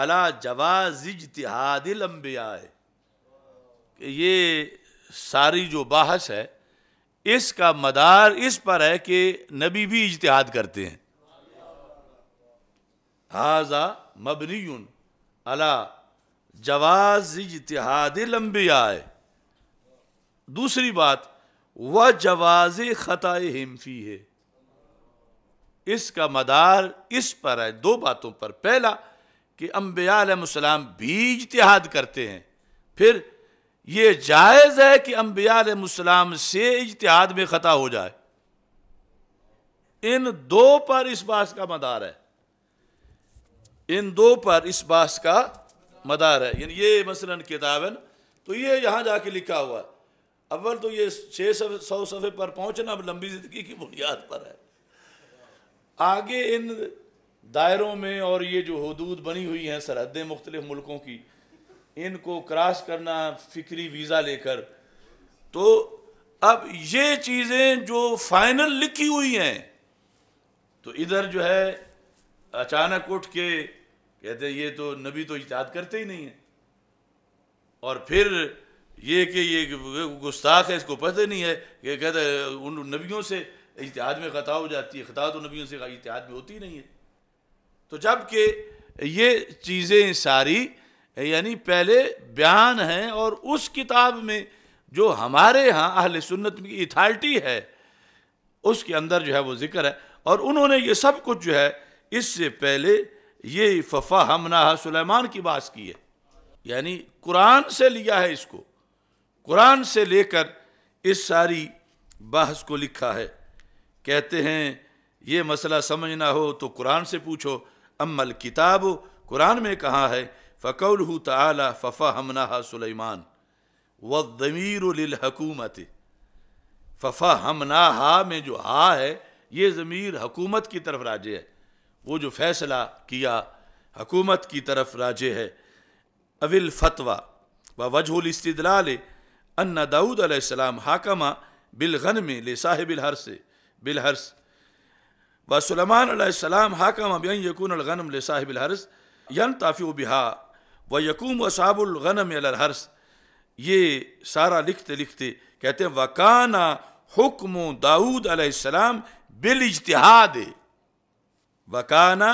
अला जवाज इजतहादिल कि ये सारी जो बहस है इसका मदार इस पर है कि नबी भी इजतहाद करते हैं हाजा मबनी अला जवाज इजतहादिल अम्बिया दूसरी बात वह जवाज ख़ता हिमफी है इसका मदार इस पर है दो बातों पर पहला कि अम्बियालाम भी इजतहाद करते हैं फिर ये जायज़ है कि अम्बियालाम से इजतहाद में ख़ता हो जाए इन दो पर इस बात का मदार है इन दो पर इस बात का मदार है यानी ये मसलन किताब है तो ये यहाँ जाके लिखा हुआ अव्वल तो ये छः सौ सफ़े पर पहुँचना लंबी ज़िंदगी की बुनियाद पर है आगे इन दायरों में और ये जो हदूद बनी हुई हैं सरहदें मुख्तलिफ मुल्कों की इनको क्रॉस करना फ़िक्री वीज़ा लेकर तो अब ये चीज़ें जो फाइनल लिखी हुई हैं तो इधर जो है अचानक उठ के कहते ये तो नबी तो इजाद करते ही नहीं है और फिर ये कि ये गुस्ताख है इसको पता नहीं है कि कहते उन नबियों से इतिहाद में खता हो जाती है खता तो नबियों से इतिहाद में होती ही नहीं है तो जबकि ये चीज़ें सारी यानी पहले बयान हैं और उस किताब में जो हमारे यहाँ अहल सुन्नत की इथाल्टी है उसके अंदर जो है वो जिक्र है और उन्होंने ये सब कुछ जो है इससे पहले ये फ़फ़ा हमना सुलेमान की बात की है यानी कुरान से लिया है इसको कुरान से लेकर इस सारी बहस को लिखा है कहते हैं ये मसला समझना हो तो कुरान से पूछो अमल किताब कुरान में कहा है फ़कौल तला फ़फ़ा हमना सुलेमान व ज़मीर हकूमत फ़फ़ा हमना हा में जो हा है ये ज़मीर हकूमत की तरफ राजे है वो जो फैसला किया हकूमत की तरफ राजे है अविल फतवा व वजहुल इस्तलाल अन्ना दाऊद अलैहिस्सलाम हाकमा बिलगन में ले साहिबिल हर्स बिलहर्स وسليمان عليه السلام حكم بأن يكون الغنم لصاحب الحرس ينتفع بها ويقوم أصحاب الغنم على الحرس یہ سارا لکھتے لکھتے کہتے ہیں وکانا حکم داود علیہ السلام بل اجتہاد وکانا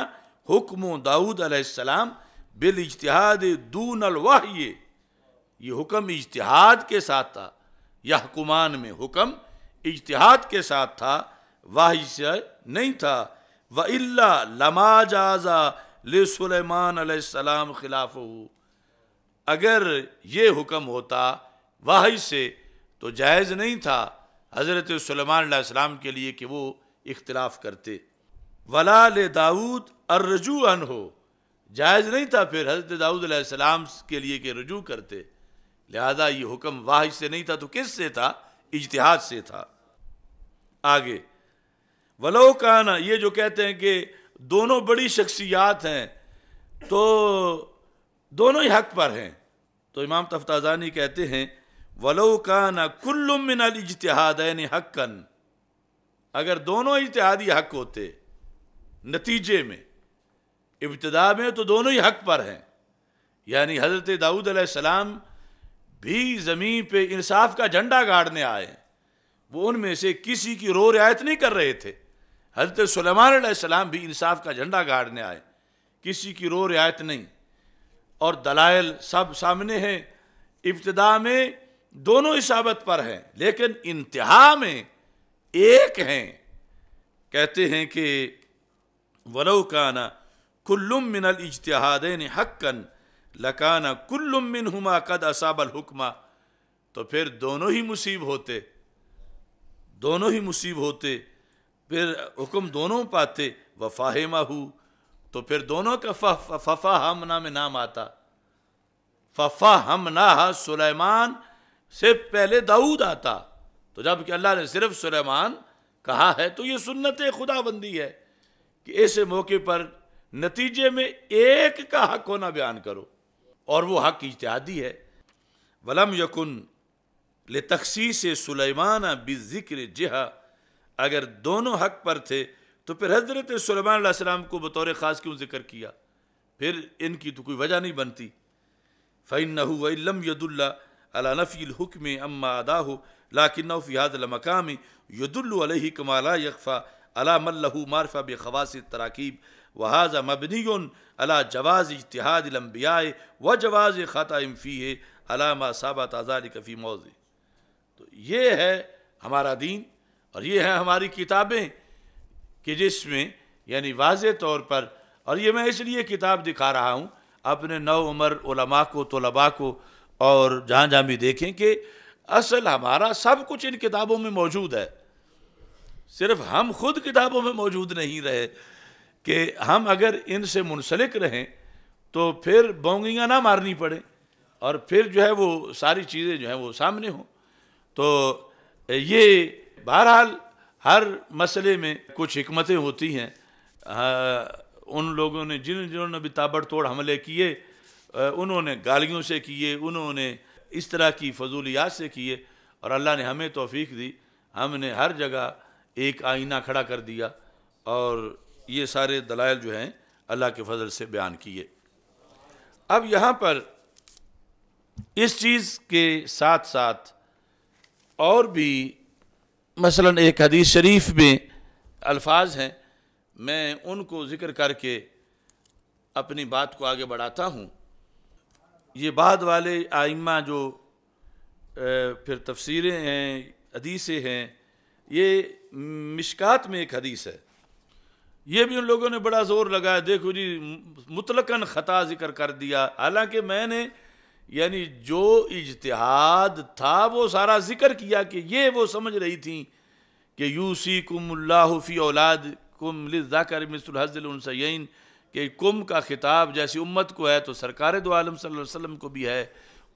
حکم داود علیہ السلام بل اجتہاد دون الوحی یہ حکم اجتہاد کے ساتھ تھا یہ حکمان میں حکم اجتہاد کے ساتھ تھا वाह नहीं था व इल्ला लमाजाजा ले सुलेमान सलाम खिलाफ अगर ये हुक्म होता वाहि से तो जायज़ नहीं था हज़रत सलमान सलाम के लिए कि वो इख्तलाफ करते वला ले दाऊद रजू अन हो जायज़ नहीं था फिर हज़रत दाऊद सलाम के लिए कि रजू करते लिहाजा ये हुक्म वाहि से नहीं था तो किस से था इजतहाद से था आगे वलो काना ये जो कहते हैं कि दोनों बड़ी शख्सियात हैं तो दोनों ही हक पर हैं तो इमाम तफ्ताजानी कहते हैं वलो काना कुल्लुम मिनल यानी हक्कन अगर दोनों इजतहादी हक होते नतीजे में इब्तदा में तो दोनों ही हक पर हैं यानी हज़रत दाऊद सलाम भी ज़मीन पे इंसाफ का झंडा गाड़ने आए वो उनमें से किसी की रो रियायत नहीं कर रहे थे हजरत सलेमान भी इंसाफ का झंडा गाड़ने आए किसी की रो रियायत नहीं और दलायल सब सामने हैं इब्तदा में दोनों इसाबत पर हैं लेकिन इंतहा में एक हैं कहते हैं कि वलो काना कुल्लुम मिनल ने हक्कन लकाना कुल्लुम मिन हुमा कद असाबल हुक्मा तो फिर दोनों ही मुसीब होते दोनों ही मुसीब होते फिर हुक्म दोनों पाते वफाहे माह तो फिर दोनों का फफा हमना में नाम आता फफा हमना सुलेमान से पहले दाऊद आता तो जब कि अल्लाह ने सिर्फ सुलेमान कहा है तो ये सुन्नत खुदाबंदी है कि ऐसे मौके पर नतीजे में एक का हक होना बयान करो और वो हक इतिहादी है वलम यकुन ले तखसी से सुलेमान बिजिक्र जहा अगर दोनों हक पर थे तो फिर हज़रत सलमान को बतौर ख़ास क्यों ज़िक्र किया फिर इनकी तो कोई वजह नहीं बनती फ़ैन नम यदुल्ला अला नफ़ील हुक्म अम्मा अदा हो लाकिन फ़ियाद मकाम यदुल्ल कमाला यकफ़ा अला मल्लू मारफ़ा बवास तराकीब वहाज़ा मबनी अला जवाज़ इतिहाद लम्बियाए व जवाज़ ख़ाता इम्फ़ी है अलामा साबा ताज़ा कफ़ी मौज़ तो ये है हमारा दीन और ये है हमारी किताबें कि जिसमें यानी वाज तौर पर और ये मैं इसलिए किताब दिखा रहा हूँ अपने नौ उम्र को तलबा को और जहाँ जहाँ भी देखें कि असल हमारा सब कुछ इन किताबों में मौजूद है सिर्फ हम खुद किताबों में मौजूद नहीं रहे कि हम अगर इनसे मुनसलिक रहें तो फिर बोंगियाँ ना मारनी पड़े और फिर जो है वो सारी चीज़ें जो हैं वो सामने हों तो ये बहरहाल हर मसले में कुछ हमतें होती हैं उन लोगों ने जिन जिन्होंने भी ताबड़तोड़ हमले किए उन्होंने गालियों से किए उन्होंने इस तरह की फजूलियात से किए और अल्लाह ने हमें तोफीक दी हमने हर जगह एक आईना खड़ा कर दिया और ये सारे दलाइल जो हैं अल्लाह के फजल से बयान किए अब यहाँ पर इस चीज़ के साथ साथ और भी मसलन एक हदीस शरीफ में अल्फाज हैं मैं उनको ज़िक्र करके अपनी बात को आगे बढ़ाता हूँ ये बाद वाले आइमा जो फिर तफसीरें हैं हदीसें हैं ये मिशकात में एक हदीस है ये भी उन लोगों ने बड़ा ज़ोर लगाया देखो जी मुतलकन ख़ता ज़िक्र कर दिया हालांकि मैंने यानी जो इजतहाद था वो सारा जिक्र किया कि ये वो समझ रही थी कि यूसी कुमल्लाफ़ी औलाद कुम लिज़ाकर मिसलहज़लसैन के कुम का खिताब जैसी उम्मत को है तो सरकार दो आलम सल्लम को भी है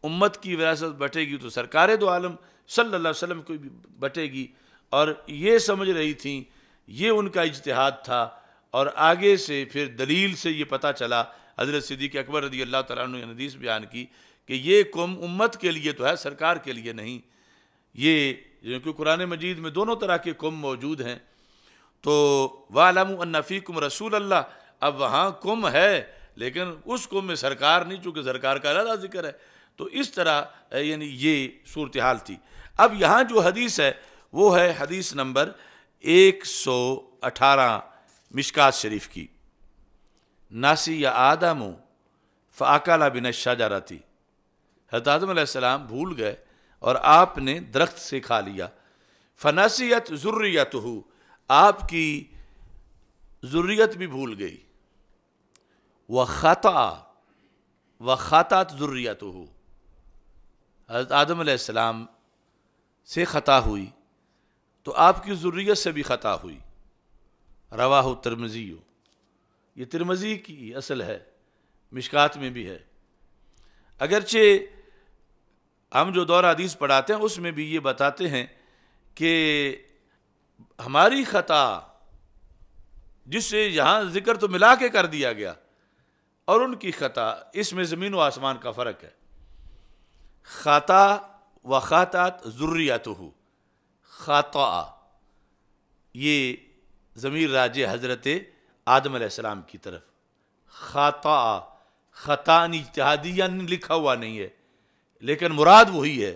उम्मत की विरासत बटेगी तो सरकार दो आलम सल्लल्लाहु को भी बटेगी और ये समझ रही थी ये उनका इजतहाद था और आगे से फिर दलील से ये पता चला हज़रत सिद्दीक अकबर रदी अल्लाह तदीस बयान की कि ये कुम उम्मत के लिए तो है सरकार के लिए नहीं ये क्योंकि कुरान मजीद में दोनों तरह के कुम मौजूद हैं तो वालमफ़ी कुम रसूल अल्लाह अब वहाँ कुम है लेकिन उस कुम में सरकार नहीं चूँकि सरकार का अलग जिक्र है तो इस तरह यानी ये सूरत हाल थी अब यहाँ जो हदीस है वो है हदीस नंबर एक सौ अठारह मिशकात शरीफ की नासी या आदम फ़ाकला बिन रहा थी हजरत आदम भूल गए और आपने दरख्त से खा लिया फनासियत ज़ुर्रियत हो आपकी ज़ुर्रियत भी भूल गई व ख़ता व ख़ात ज़ुर्रियत हो हज़रत आदम से ख़ता हुई तो आपकी ज़ुर्रियत से भी ख़ता हुई रवा हो तिरमज़ी हो ये तिरमज़ी की असल है मिशकात में भी है अगरचे हम जो दौर हदीस पढ़ाते हैं उसमें भी ये बताते हैं कि हमारी ख़ता जिससे यहाँ ज़िक्र तो मिला के कर दिया गया और उनकी ख़ता इसमें ज़मीन व आसमान का फ़र्क है ख़ाता व ख़ातात ज़रूरियात हो ख़ाता ये ज़मीर राज हज़रत आदम आसमाम की तरफ ख़ाता ख़तान इतिहादिया लिखा हुआ नहीं है लेकिन मुराद वही है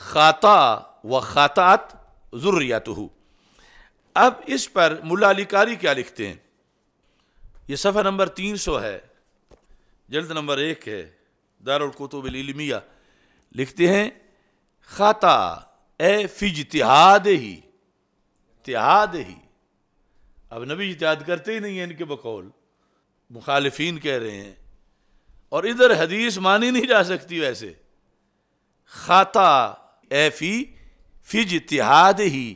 ख़ाता व ख़ातात हो अब इस पर मुला अली कारी क्या लिखते हैं ये सफ़ा नंबर तीन सौ है जल्द नंबर एक है दारकुतुबिलमिया लिखते हैं ख़ाता ए फिज तिहाद ही तिहाद ही अब नबी इतिहाद करते ही नहीं है इनके बकौल मुखालफन कह रहे हैं और इधर हदीस मानी नहीं जा सकती वैसे खाता एफ़ी फिज इतिहाद ही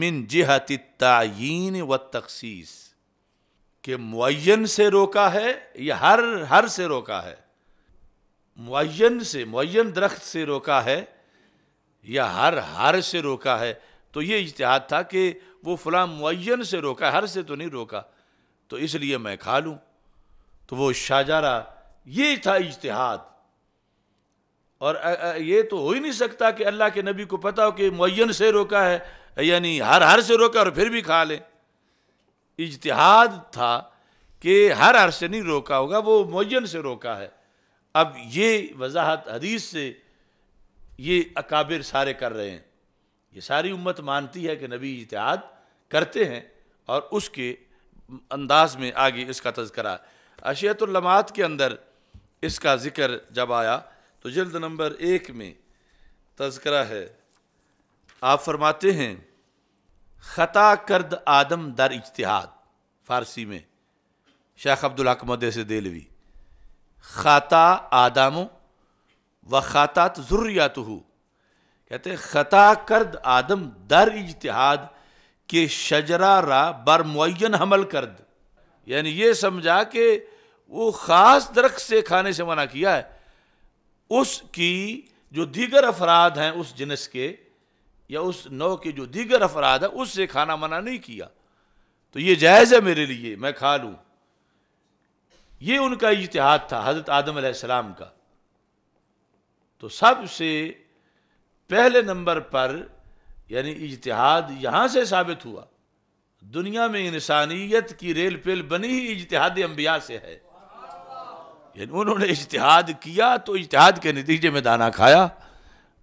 मिन जिहत तयन व तखसीस के मुन से रोका है या हर हर से रोका है मुन से मुन दरख्त से रोका है या हर हर से रोका है तो ये इतिहाद था कि वो फला मुन से रोका हर से तो नहीं रोका तो इसलिए मैं खा लूँ तो वो शाहजारा ये था इजतहाद और ये तो हो ही नहीं सकता कि अल्लाह के नबी को पता हो कि मुन से रोका है यानी हर हर से रोका और फिर भी खा लें इजतहाद था कि हर हर से नहीं रोका होगा वो मुन से रोका है अब ये वजाहत हदीस से ये अकाबिर सारे कर रहे हैं ये सारी उम्मत मानती है कि नबी इजतहाद करते हैं और उसके अंदाज में आगे इसका तस्करा अशियतुल्लमात के अंदर इसका ज़िक्र जब आया तो जल्द नंबर एक में तस्करा है आप फरमाते हैं ख़ता करद आदम दर इजतहाद फ़ारसी में शेख अब्दुल हक से देलवी ख़ाता आदम व ख़ाता ख़ातात हो कहते ख़ता करद आदम दर इजतहाद के शजरा रा बर मुन हमल करद यानी ये समझा कि वो ख़ास दरख्त से खाने से मना किया है उसकी जो दीगर अफराद हैं उस जिनस के या उस नौ के जो दीगर अफराद हैं उससे खाना मना नहीं किया तो ये जायज़ है मेरे लिए मैं खा लूँ ये उनका इतिहाद था हज़रत आदम सलाम का तो सबसे पहले नंबर पर यानी इजतहाद यहाँ से साबित हुआ दुनिया में इंसानियत की रेल पेल बनी ही इजतहादी अम्बिया से है यानी उन्होंने इश्तहाद किया तो इश्तहाद के नतीजे में दाना खाया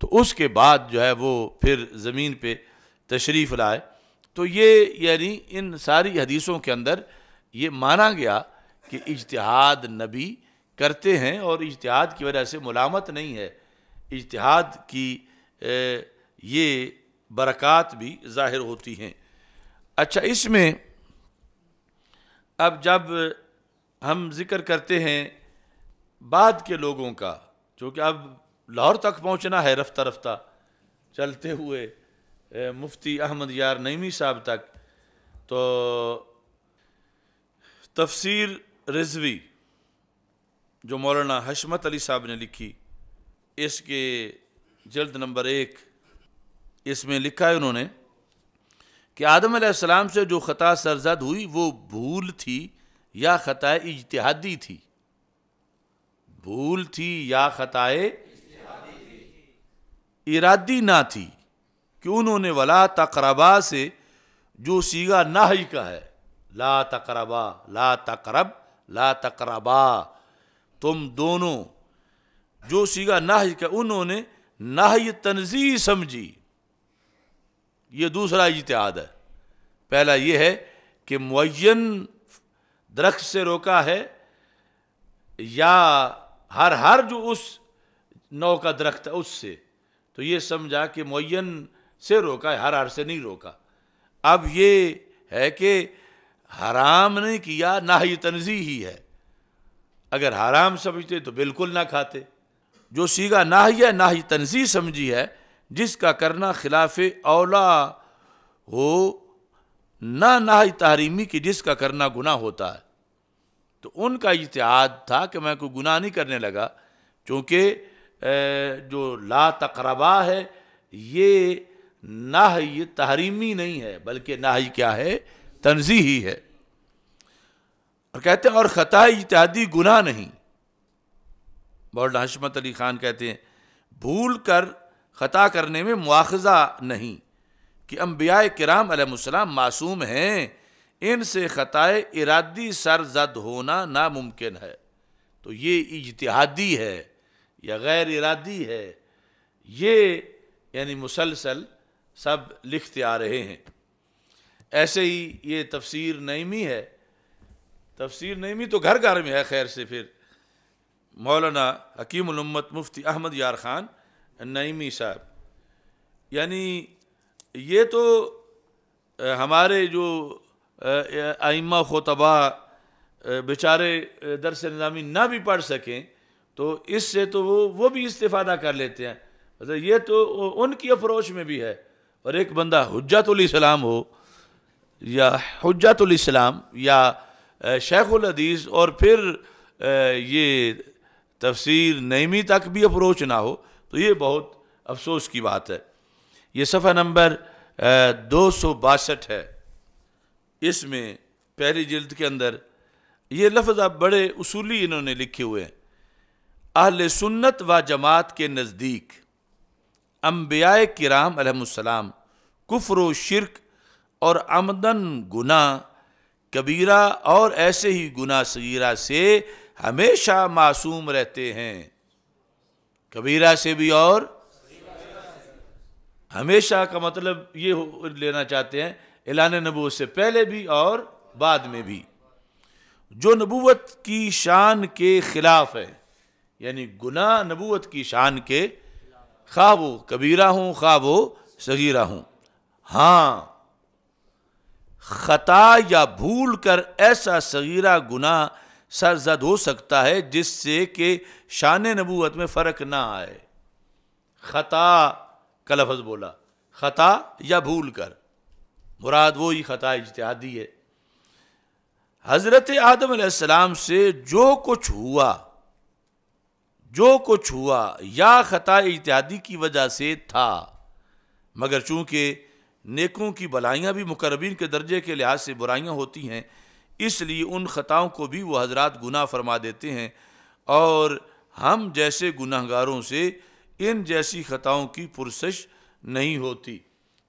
तो उसके बाद जो है वो फिर ज़मीन पर तशरीफ़ लाए तो ये यानी इन सारी हदीसों के अंदर ये माना गया कि इजतहाद नबी करते हैं और इजतहाद की वजह से मलामत नहीं है इजतहाद की ये बरक़ात भी ज़ाहिर होती हैं अच्छा इसमें अब जब हम ज़िक्र करते हैं बाद के लोगों का चूँकि अब लाहौर तक पहुँचना है रफ्ता रफ्ता चलते हुए मुफ्ती अहमद यार नईमी साहब तक तो तफसीर रिजवी जो मौलाना हशमत अली साहब ने लिखी इसके जल्द नंबर एक इसमें लिखा है उन्होंने कि आदम आसमाम से जो ख़ता सरजद हुई वो भूल थी या ख़ता इजतहादी थी भूल थी या खताए इरादी ना थी कि उन्होंने वला तकरबा से जो सीगा नाही का है ला तकरबा ला तकरब ला तकरबा तुम दोनों जो सीगा नाही का उन्होंने नाही तनजी समझी ये दूसरा इतिहाद है पहला ये है कि मुन दरख्त से रोका है या हर हर जो उस नौ का दरख्त है उससे तो ये समझा कि मुन से रोका है हर हर से नहीं रोका अब ये है कि हराम ने किया ना ही तनजी ही है अगर हराम समझते तो बिल्कुल ना खाते जो सीगा ना ही है ना ही तनजी समझी है जिसका करना खिलाफ औला हो ना ना ही तहरीमी की जिसका करना गुना होता है तो उनका इतिहाद था कि मैं कोई गुनाह नहीं करने लगा क्योंकि जो ला तकरबा है ये नाह ये तहरीमी नहीं है बल्कि ना ही क्या है तनजी ही है और कहते हैं और ख़ता इतिहादी गुनाह नहीं मौलाना हशमत अली ख़ान कहते हैं भूल कर ख़ता करने में मुआजा नहीं कि अम्बिया कराम मासूम हैं इनसे ख़ताए इरादी सरजद होना नामुमकिन है तो ये इजतहादी है या गैर इरादी है ये यानी मुसलसल सब लिखते आ रहे हैं ऐसे ही ये तफसीर नईमी है तफसीर नईमी तो घर घर में है खैर से फिर मौलाना हकीमत मुफ्ती अहमद यार ख़ान नईमी साहब यानी ये तो हमारे जो आइमा खोतबा बेचारे दरस नज़ामी ना भी पढ़ सकें तो इससे तो वो वो भी इस्तीफ़ादा कर लेते हैं मतलब ये तो उनकी अप्रोच में भी है और एक बंदा हजतुलस्लाम हो या हजतुलस्लाम या शेखुल और फिर ये तफसीर नईमी तक भी अप्रोच ना हो तो ये बहुत अफसोस की बात है ये सफ़ा नंबर दो सौ बासठ है इसमें पहली जल्द के अंदर ये लफ्ज़ आप बड़े उसूली इन्होंने लिखे हुए हैं अहल सुन्नत व जमात के नज़दीक अम्बिया कराम अलहसलाम कुफर व शिरक और आमदन गुना कबीरा और ऐसे ही गुना सगीरा से हमेशा मासूम रहते हैं कबीरा से भी और हमेशा का मतलब ये लेना चाहते हैं एलान नबूत से पहले भी और बाद में भी जो नबूत की शान के ख़िलाफ़ है यानी गुना नबूत की शान के खा वो कबीरा हूँ खा वो सगीरा हूँ हाँ ख़ता या भूल कर ऐसा सगीरा गुना सरजद हो सकता है जिससे कि शान नबूत में फ़र्क ना आए ख़ता का लफज बोला ख़ता या भूल कर मुराद वो ही ख़ता इजतहादी है हज़रत आदम से जो कुछ हुआ जो कुछ हुआ या ख़ता इजतहादी की वजह से था मगर चूँकि नेकों की भलाइयाँ भी मुकरबिन के दर्जे के लिहाज से बुराइयाँ होती हैं इसलिए उन ख़ताओं को भी वो हजरात गुनाह फरमा देते हैं और हम जैसे गुनाहगारों से इन जैसी ख़ताओं की पुरसश नहीं होती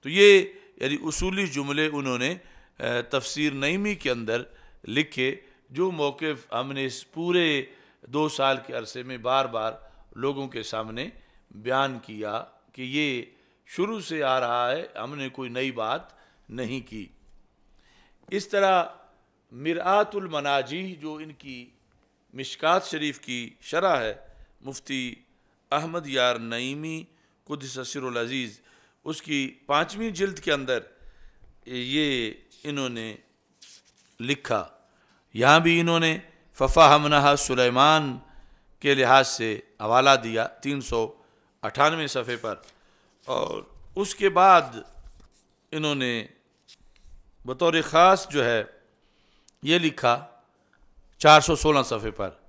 तो ये यानी उसूली जुमले उन्होंने तफसीर नईमी के अंदर लिखे जो मौके हमने इस पूरे दो साल के अरसे में बार बार लोगों के सामने बयान किया कि ये शुरू से आ रहा है हमने कोई नई बात नहीं की इस तरह मनाजी जो इनकी मिशकात शरीफ की शरह है मुफ्ती अहमद यार नईमी कुदसरअज़ीज़ उसकी पांचवी जिल्द के अंदर ये इन्होंने लिखा यहाँ भी इन्होंने फ़फ़ा हमना सुलेमान के लिहाज से हवाला दिया तीन सौ अठानवे सफ़े पर और उसके बाद इन्होंने बतौर ख़ास जो है ये लिखा चार सौ सोलह सफ़े पर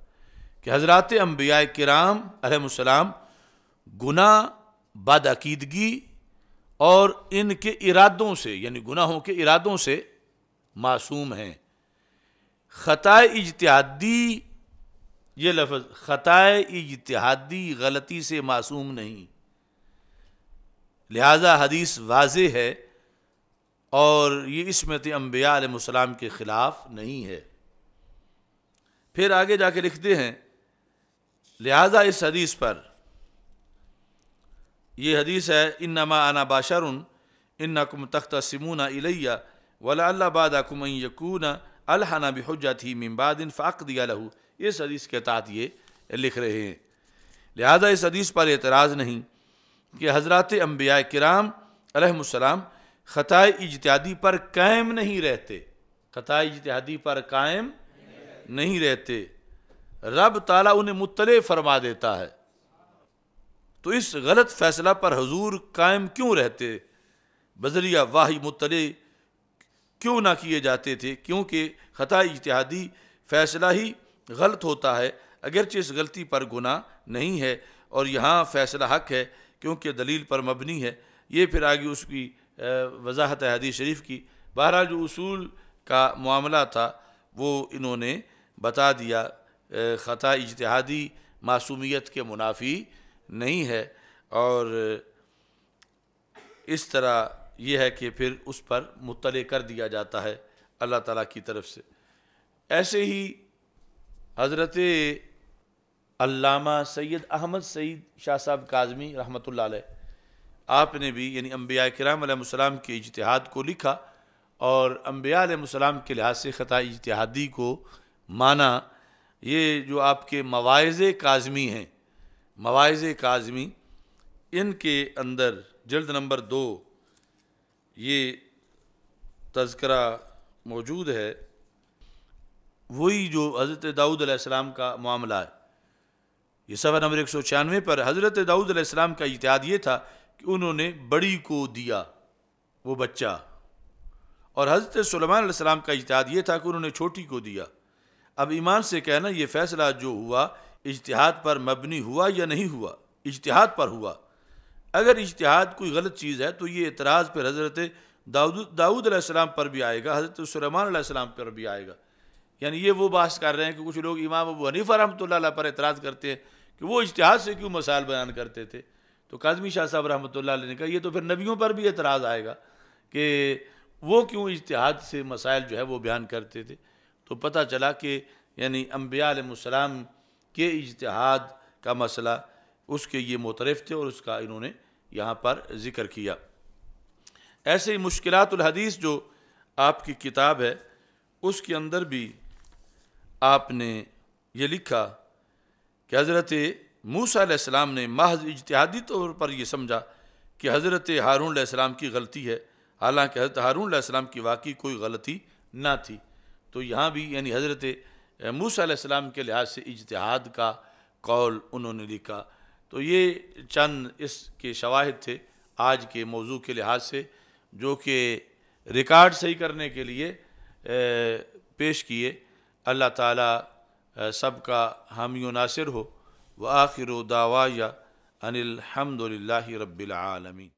कि हज़रत अम्बिया कराम अलमसलाम गुना बदअकीदगी और इनके इरादों से यानी गुनाहों के इरादों से मासूम हैं ख़ता इजतहादी ये लफ्ज़ ख़ता इजतहादी गलती से मासूम नहीं लिहाजा हदीस वाज है और ये इसमत अम्बिया आलम के ख़िलाफ़ नहीं है फिर आगे जाके लिखते हैं लिहाजा इस हदीस पर ये हदीस है इन नमा आना बाशरुन इन नकुम तख्त सिमूना इलैया वला अल्लाह बादकुम यकून अलहना बिहजा थी मिम्बादिन फ़ाक दिया लहू इस हदीस के तहत ये लिख रहे हैं लिहाजा इस हदीस पर एतराज़ नहीं कि हजरत अम्बिया कराम अलहसलाम ख़ताए इजतहादी पर कायम नहीं रहते ख़ताए इजतहादी पर कायम नहीं रहते रब ताला उन्हें मुतले फरमा देता है तो इस गलत फैसला पर हजूर कायम क्यों रहते बजरिया वाहि मुतले क्यों ना किए जाते थे क्योंकि ख़ता इतिहादी फैसला ही गलत होता है अगरचे इस गलती पर गुना नहीं है और यहाँ फैसला हक है क्योंकि दलील पर मबनी है ये फिर आगे उसकी वजाहत हदी शरीफ की बहरहाल जो असूल का मामला था वो इन्होंने बता दिया ख़ता इजतहादी मासूमियत के मुनाफी नहीं है और इस तरह यह है कि फिर उस पर मुतल कर दिया जाता है अल्लाह ताला की तरफ से ऐसे ही हज़रत अल्लामा सैयद अहमद सईद शाह साहब काजमी रहमत अलैह आपने भी यानी अम्बिया कराम के इजतहाद को लिखा और अम्बिया के लिहाज से ख़त इजतहादी को माना ये जो आपके मवाज़ काजमी हैं मवाज़ काजमी इनके अंदर जल्द नंबर दो ये तस्करा मौजूद है वही जो हज़रत दाऊद अलैहिस्सलाम का मामला है ये सफ़र नंबर एक सौ छियानवे पर हज़रत दाऊद अलैहिस्सलाम का इतिहाद ये था कि उन्होंने बड़ी को दिया वो बच्चा और हज़रत सलमान अलैहिस्सलाम का इतिहाद ये था कि उन्होंने छोटी को दिया अब ईमान से कहना ये फ़ैसला जो हुआ इजतहाद पर मबनी हुआ या नहीं हुआ इजतहाद पर हुआ अगर इजतहाद कोई गलत चीज़ है तो ये एतराज़ पर हज़रत दाऊद दाऊद पर भी आएगा हज़रत सुलेमान पर भी आएगा यानी ये वो बात कर रहे हैं कि कुछ लोग इमाम अबू हनीफा रहमत पर एतराज़ करते हैं कि वो इजतहाद से क्यों मसाइल बयान करते थे तो काजमी शाह साहब रहमत ने कहा ये तो फिर नबियों पर भी एतराज़ आएगा कि वो क्यों इजतहाद से मसाइल जो है वो बयान करते थे तो पता चला कि यानी अम्बियालम के इजतहाद का मसला उसके ये मुतरफ थे और उसका इन्होंने यहाँ पर ज़िक्र किया ऐसे ही मुश्किलातुलहदीस जो आपकी किताब है उसके अंदर भी आपने ये लिखा कि हज़रत मूसा ने महज इजतहादी तौर पर यह समझा कि हज़रत हारून सलाम की गलती है हालांकि हज़रत हारून सलाम की वाकई कोई गलती ना थी तो यहाँ भी यानी हज़रत मूसम के लिहाज से इजतहाद का कौल उन्होंने लिखा तो ये चंद इसके शवाहद थे आज के मौजू के लिहाज से जो कि रिकॉर्ड सही करने के लिए पेश किए अल्लाह ताला सब का हामी नासिर हो व आखिर दावाया अनिलहमदिल्ला रबालमीन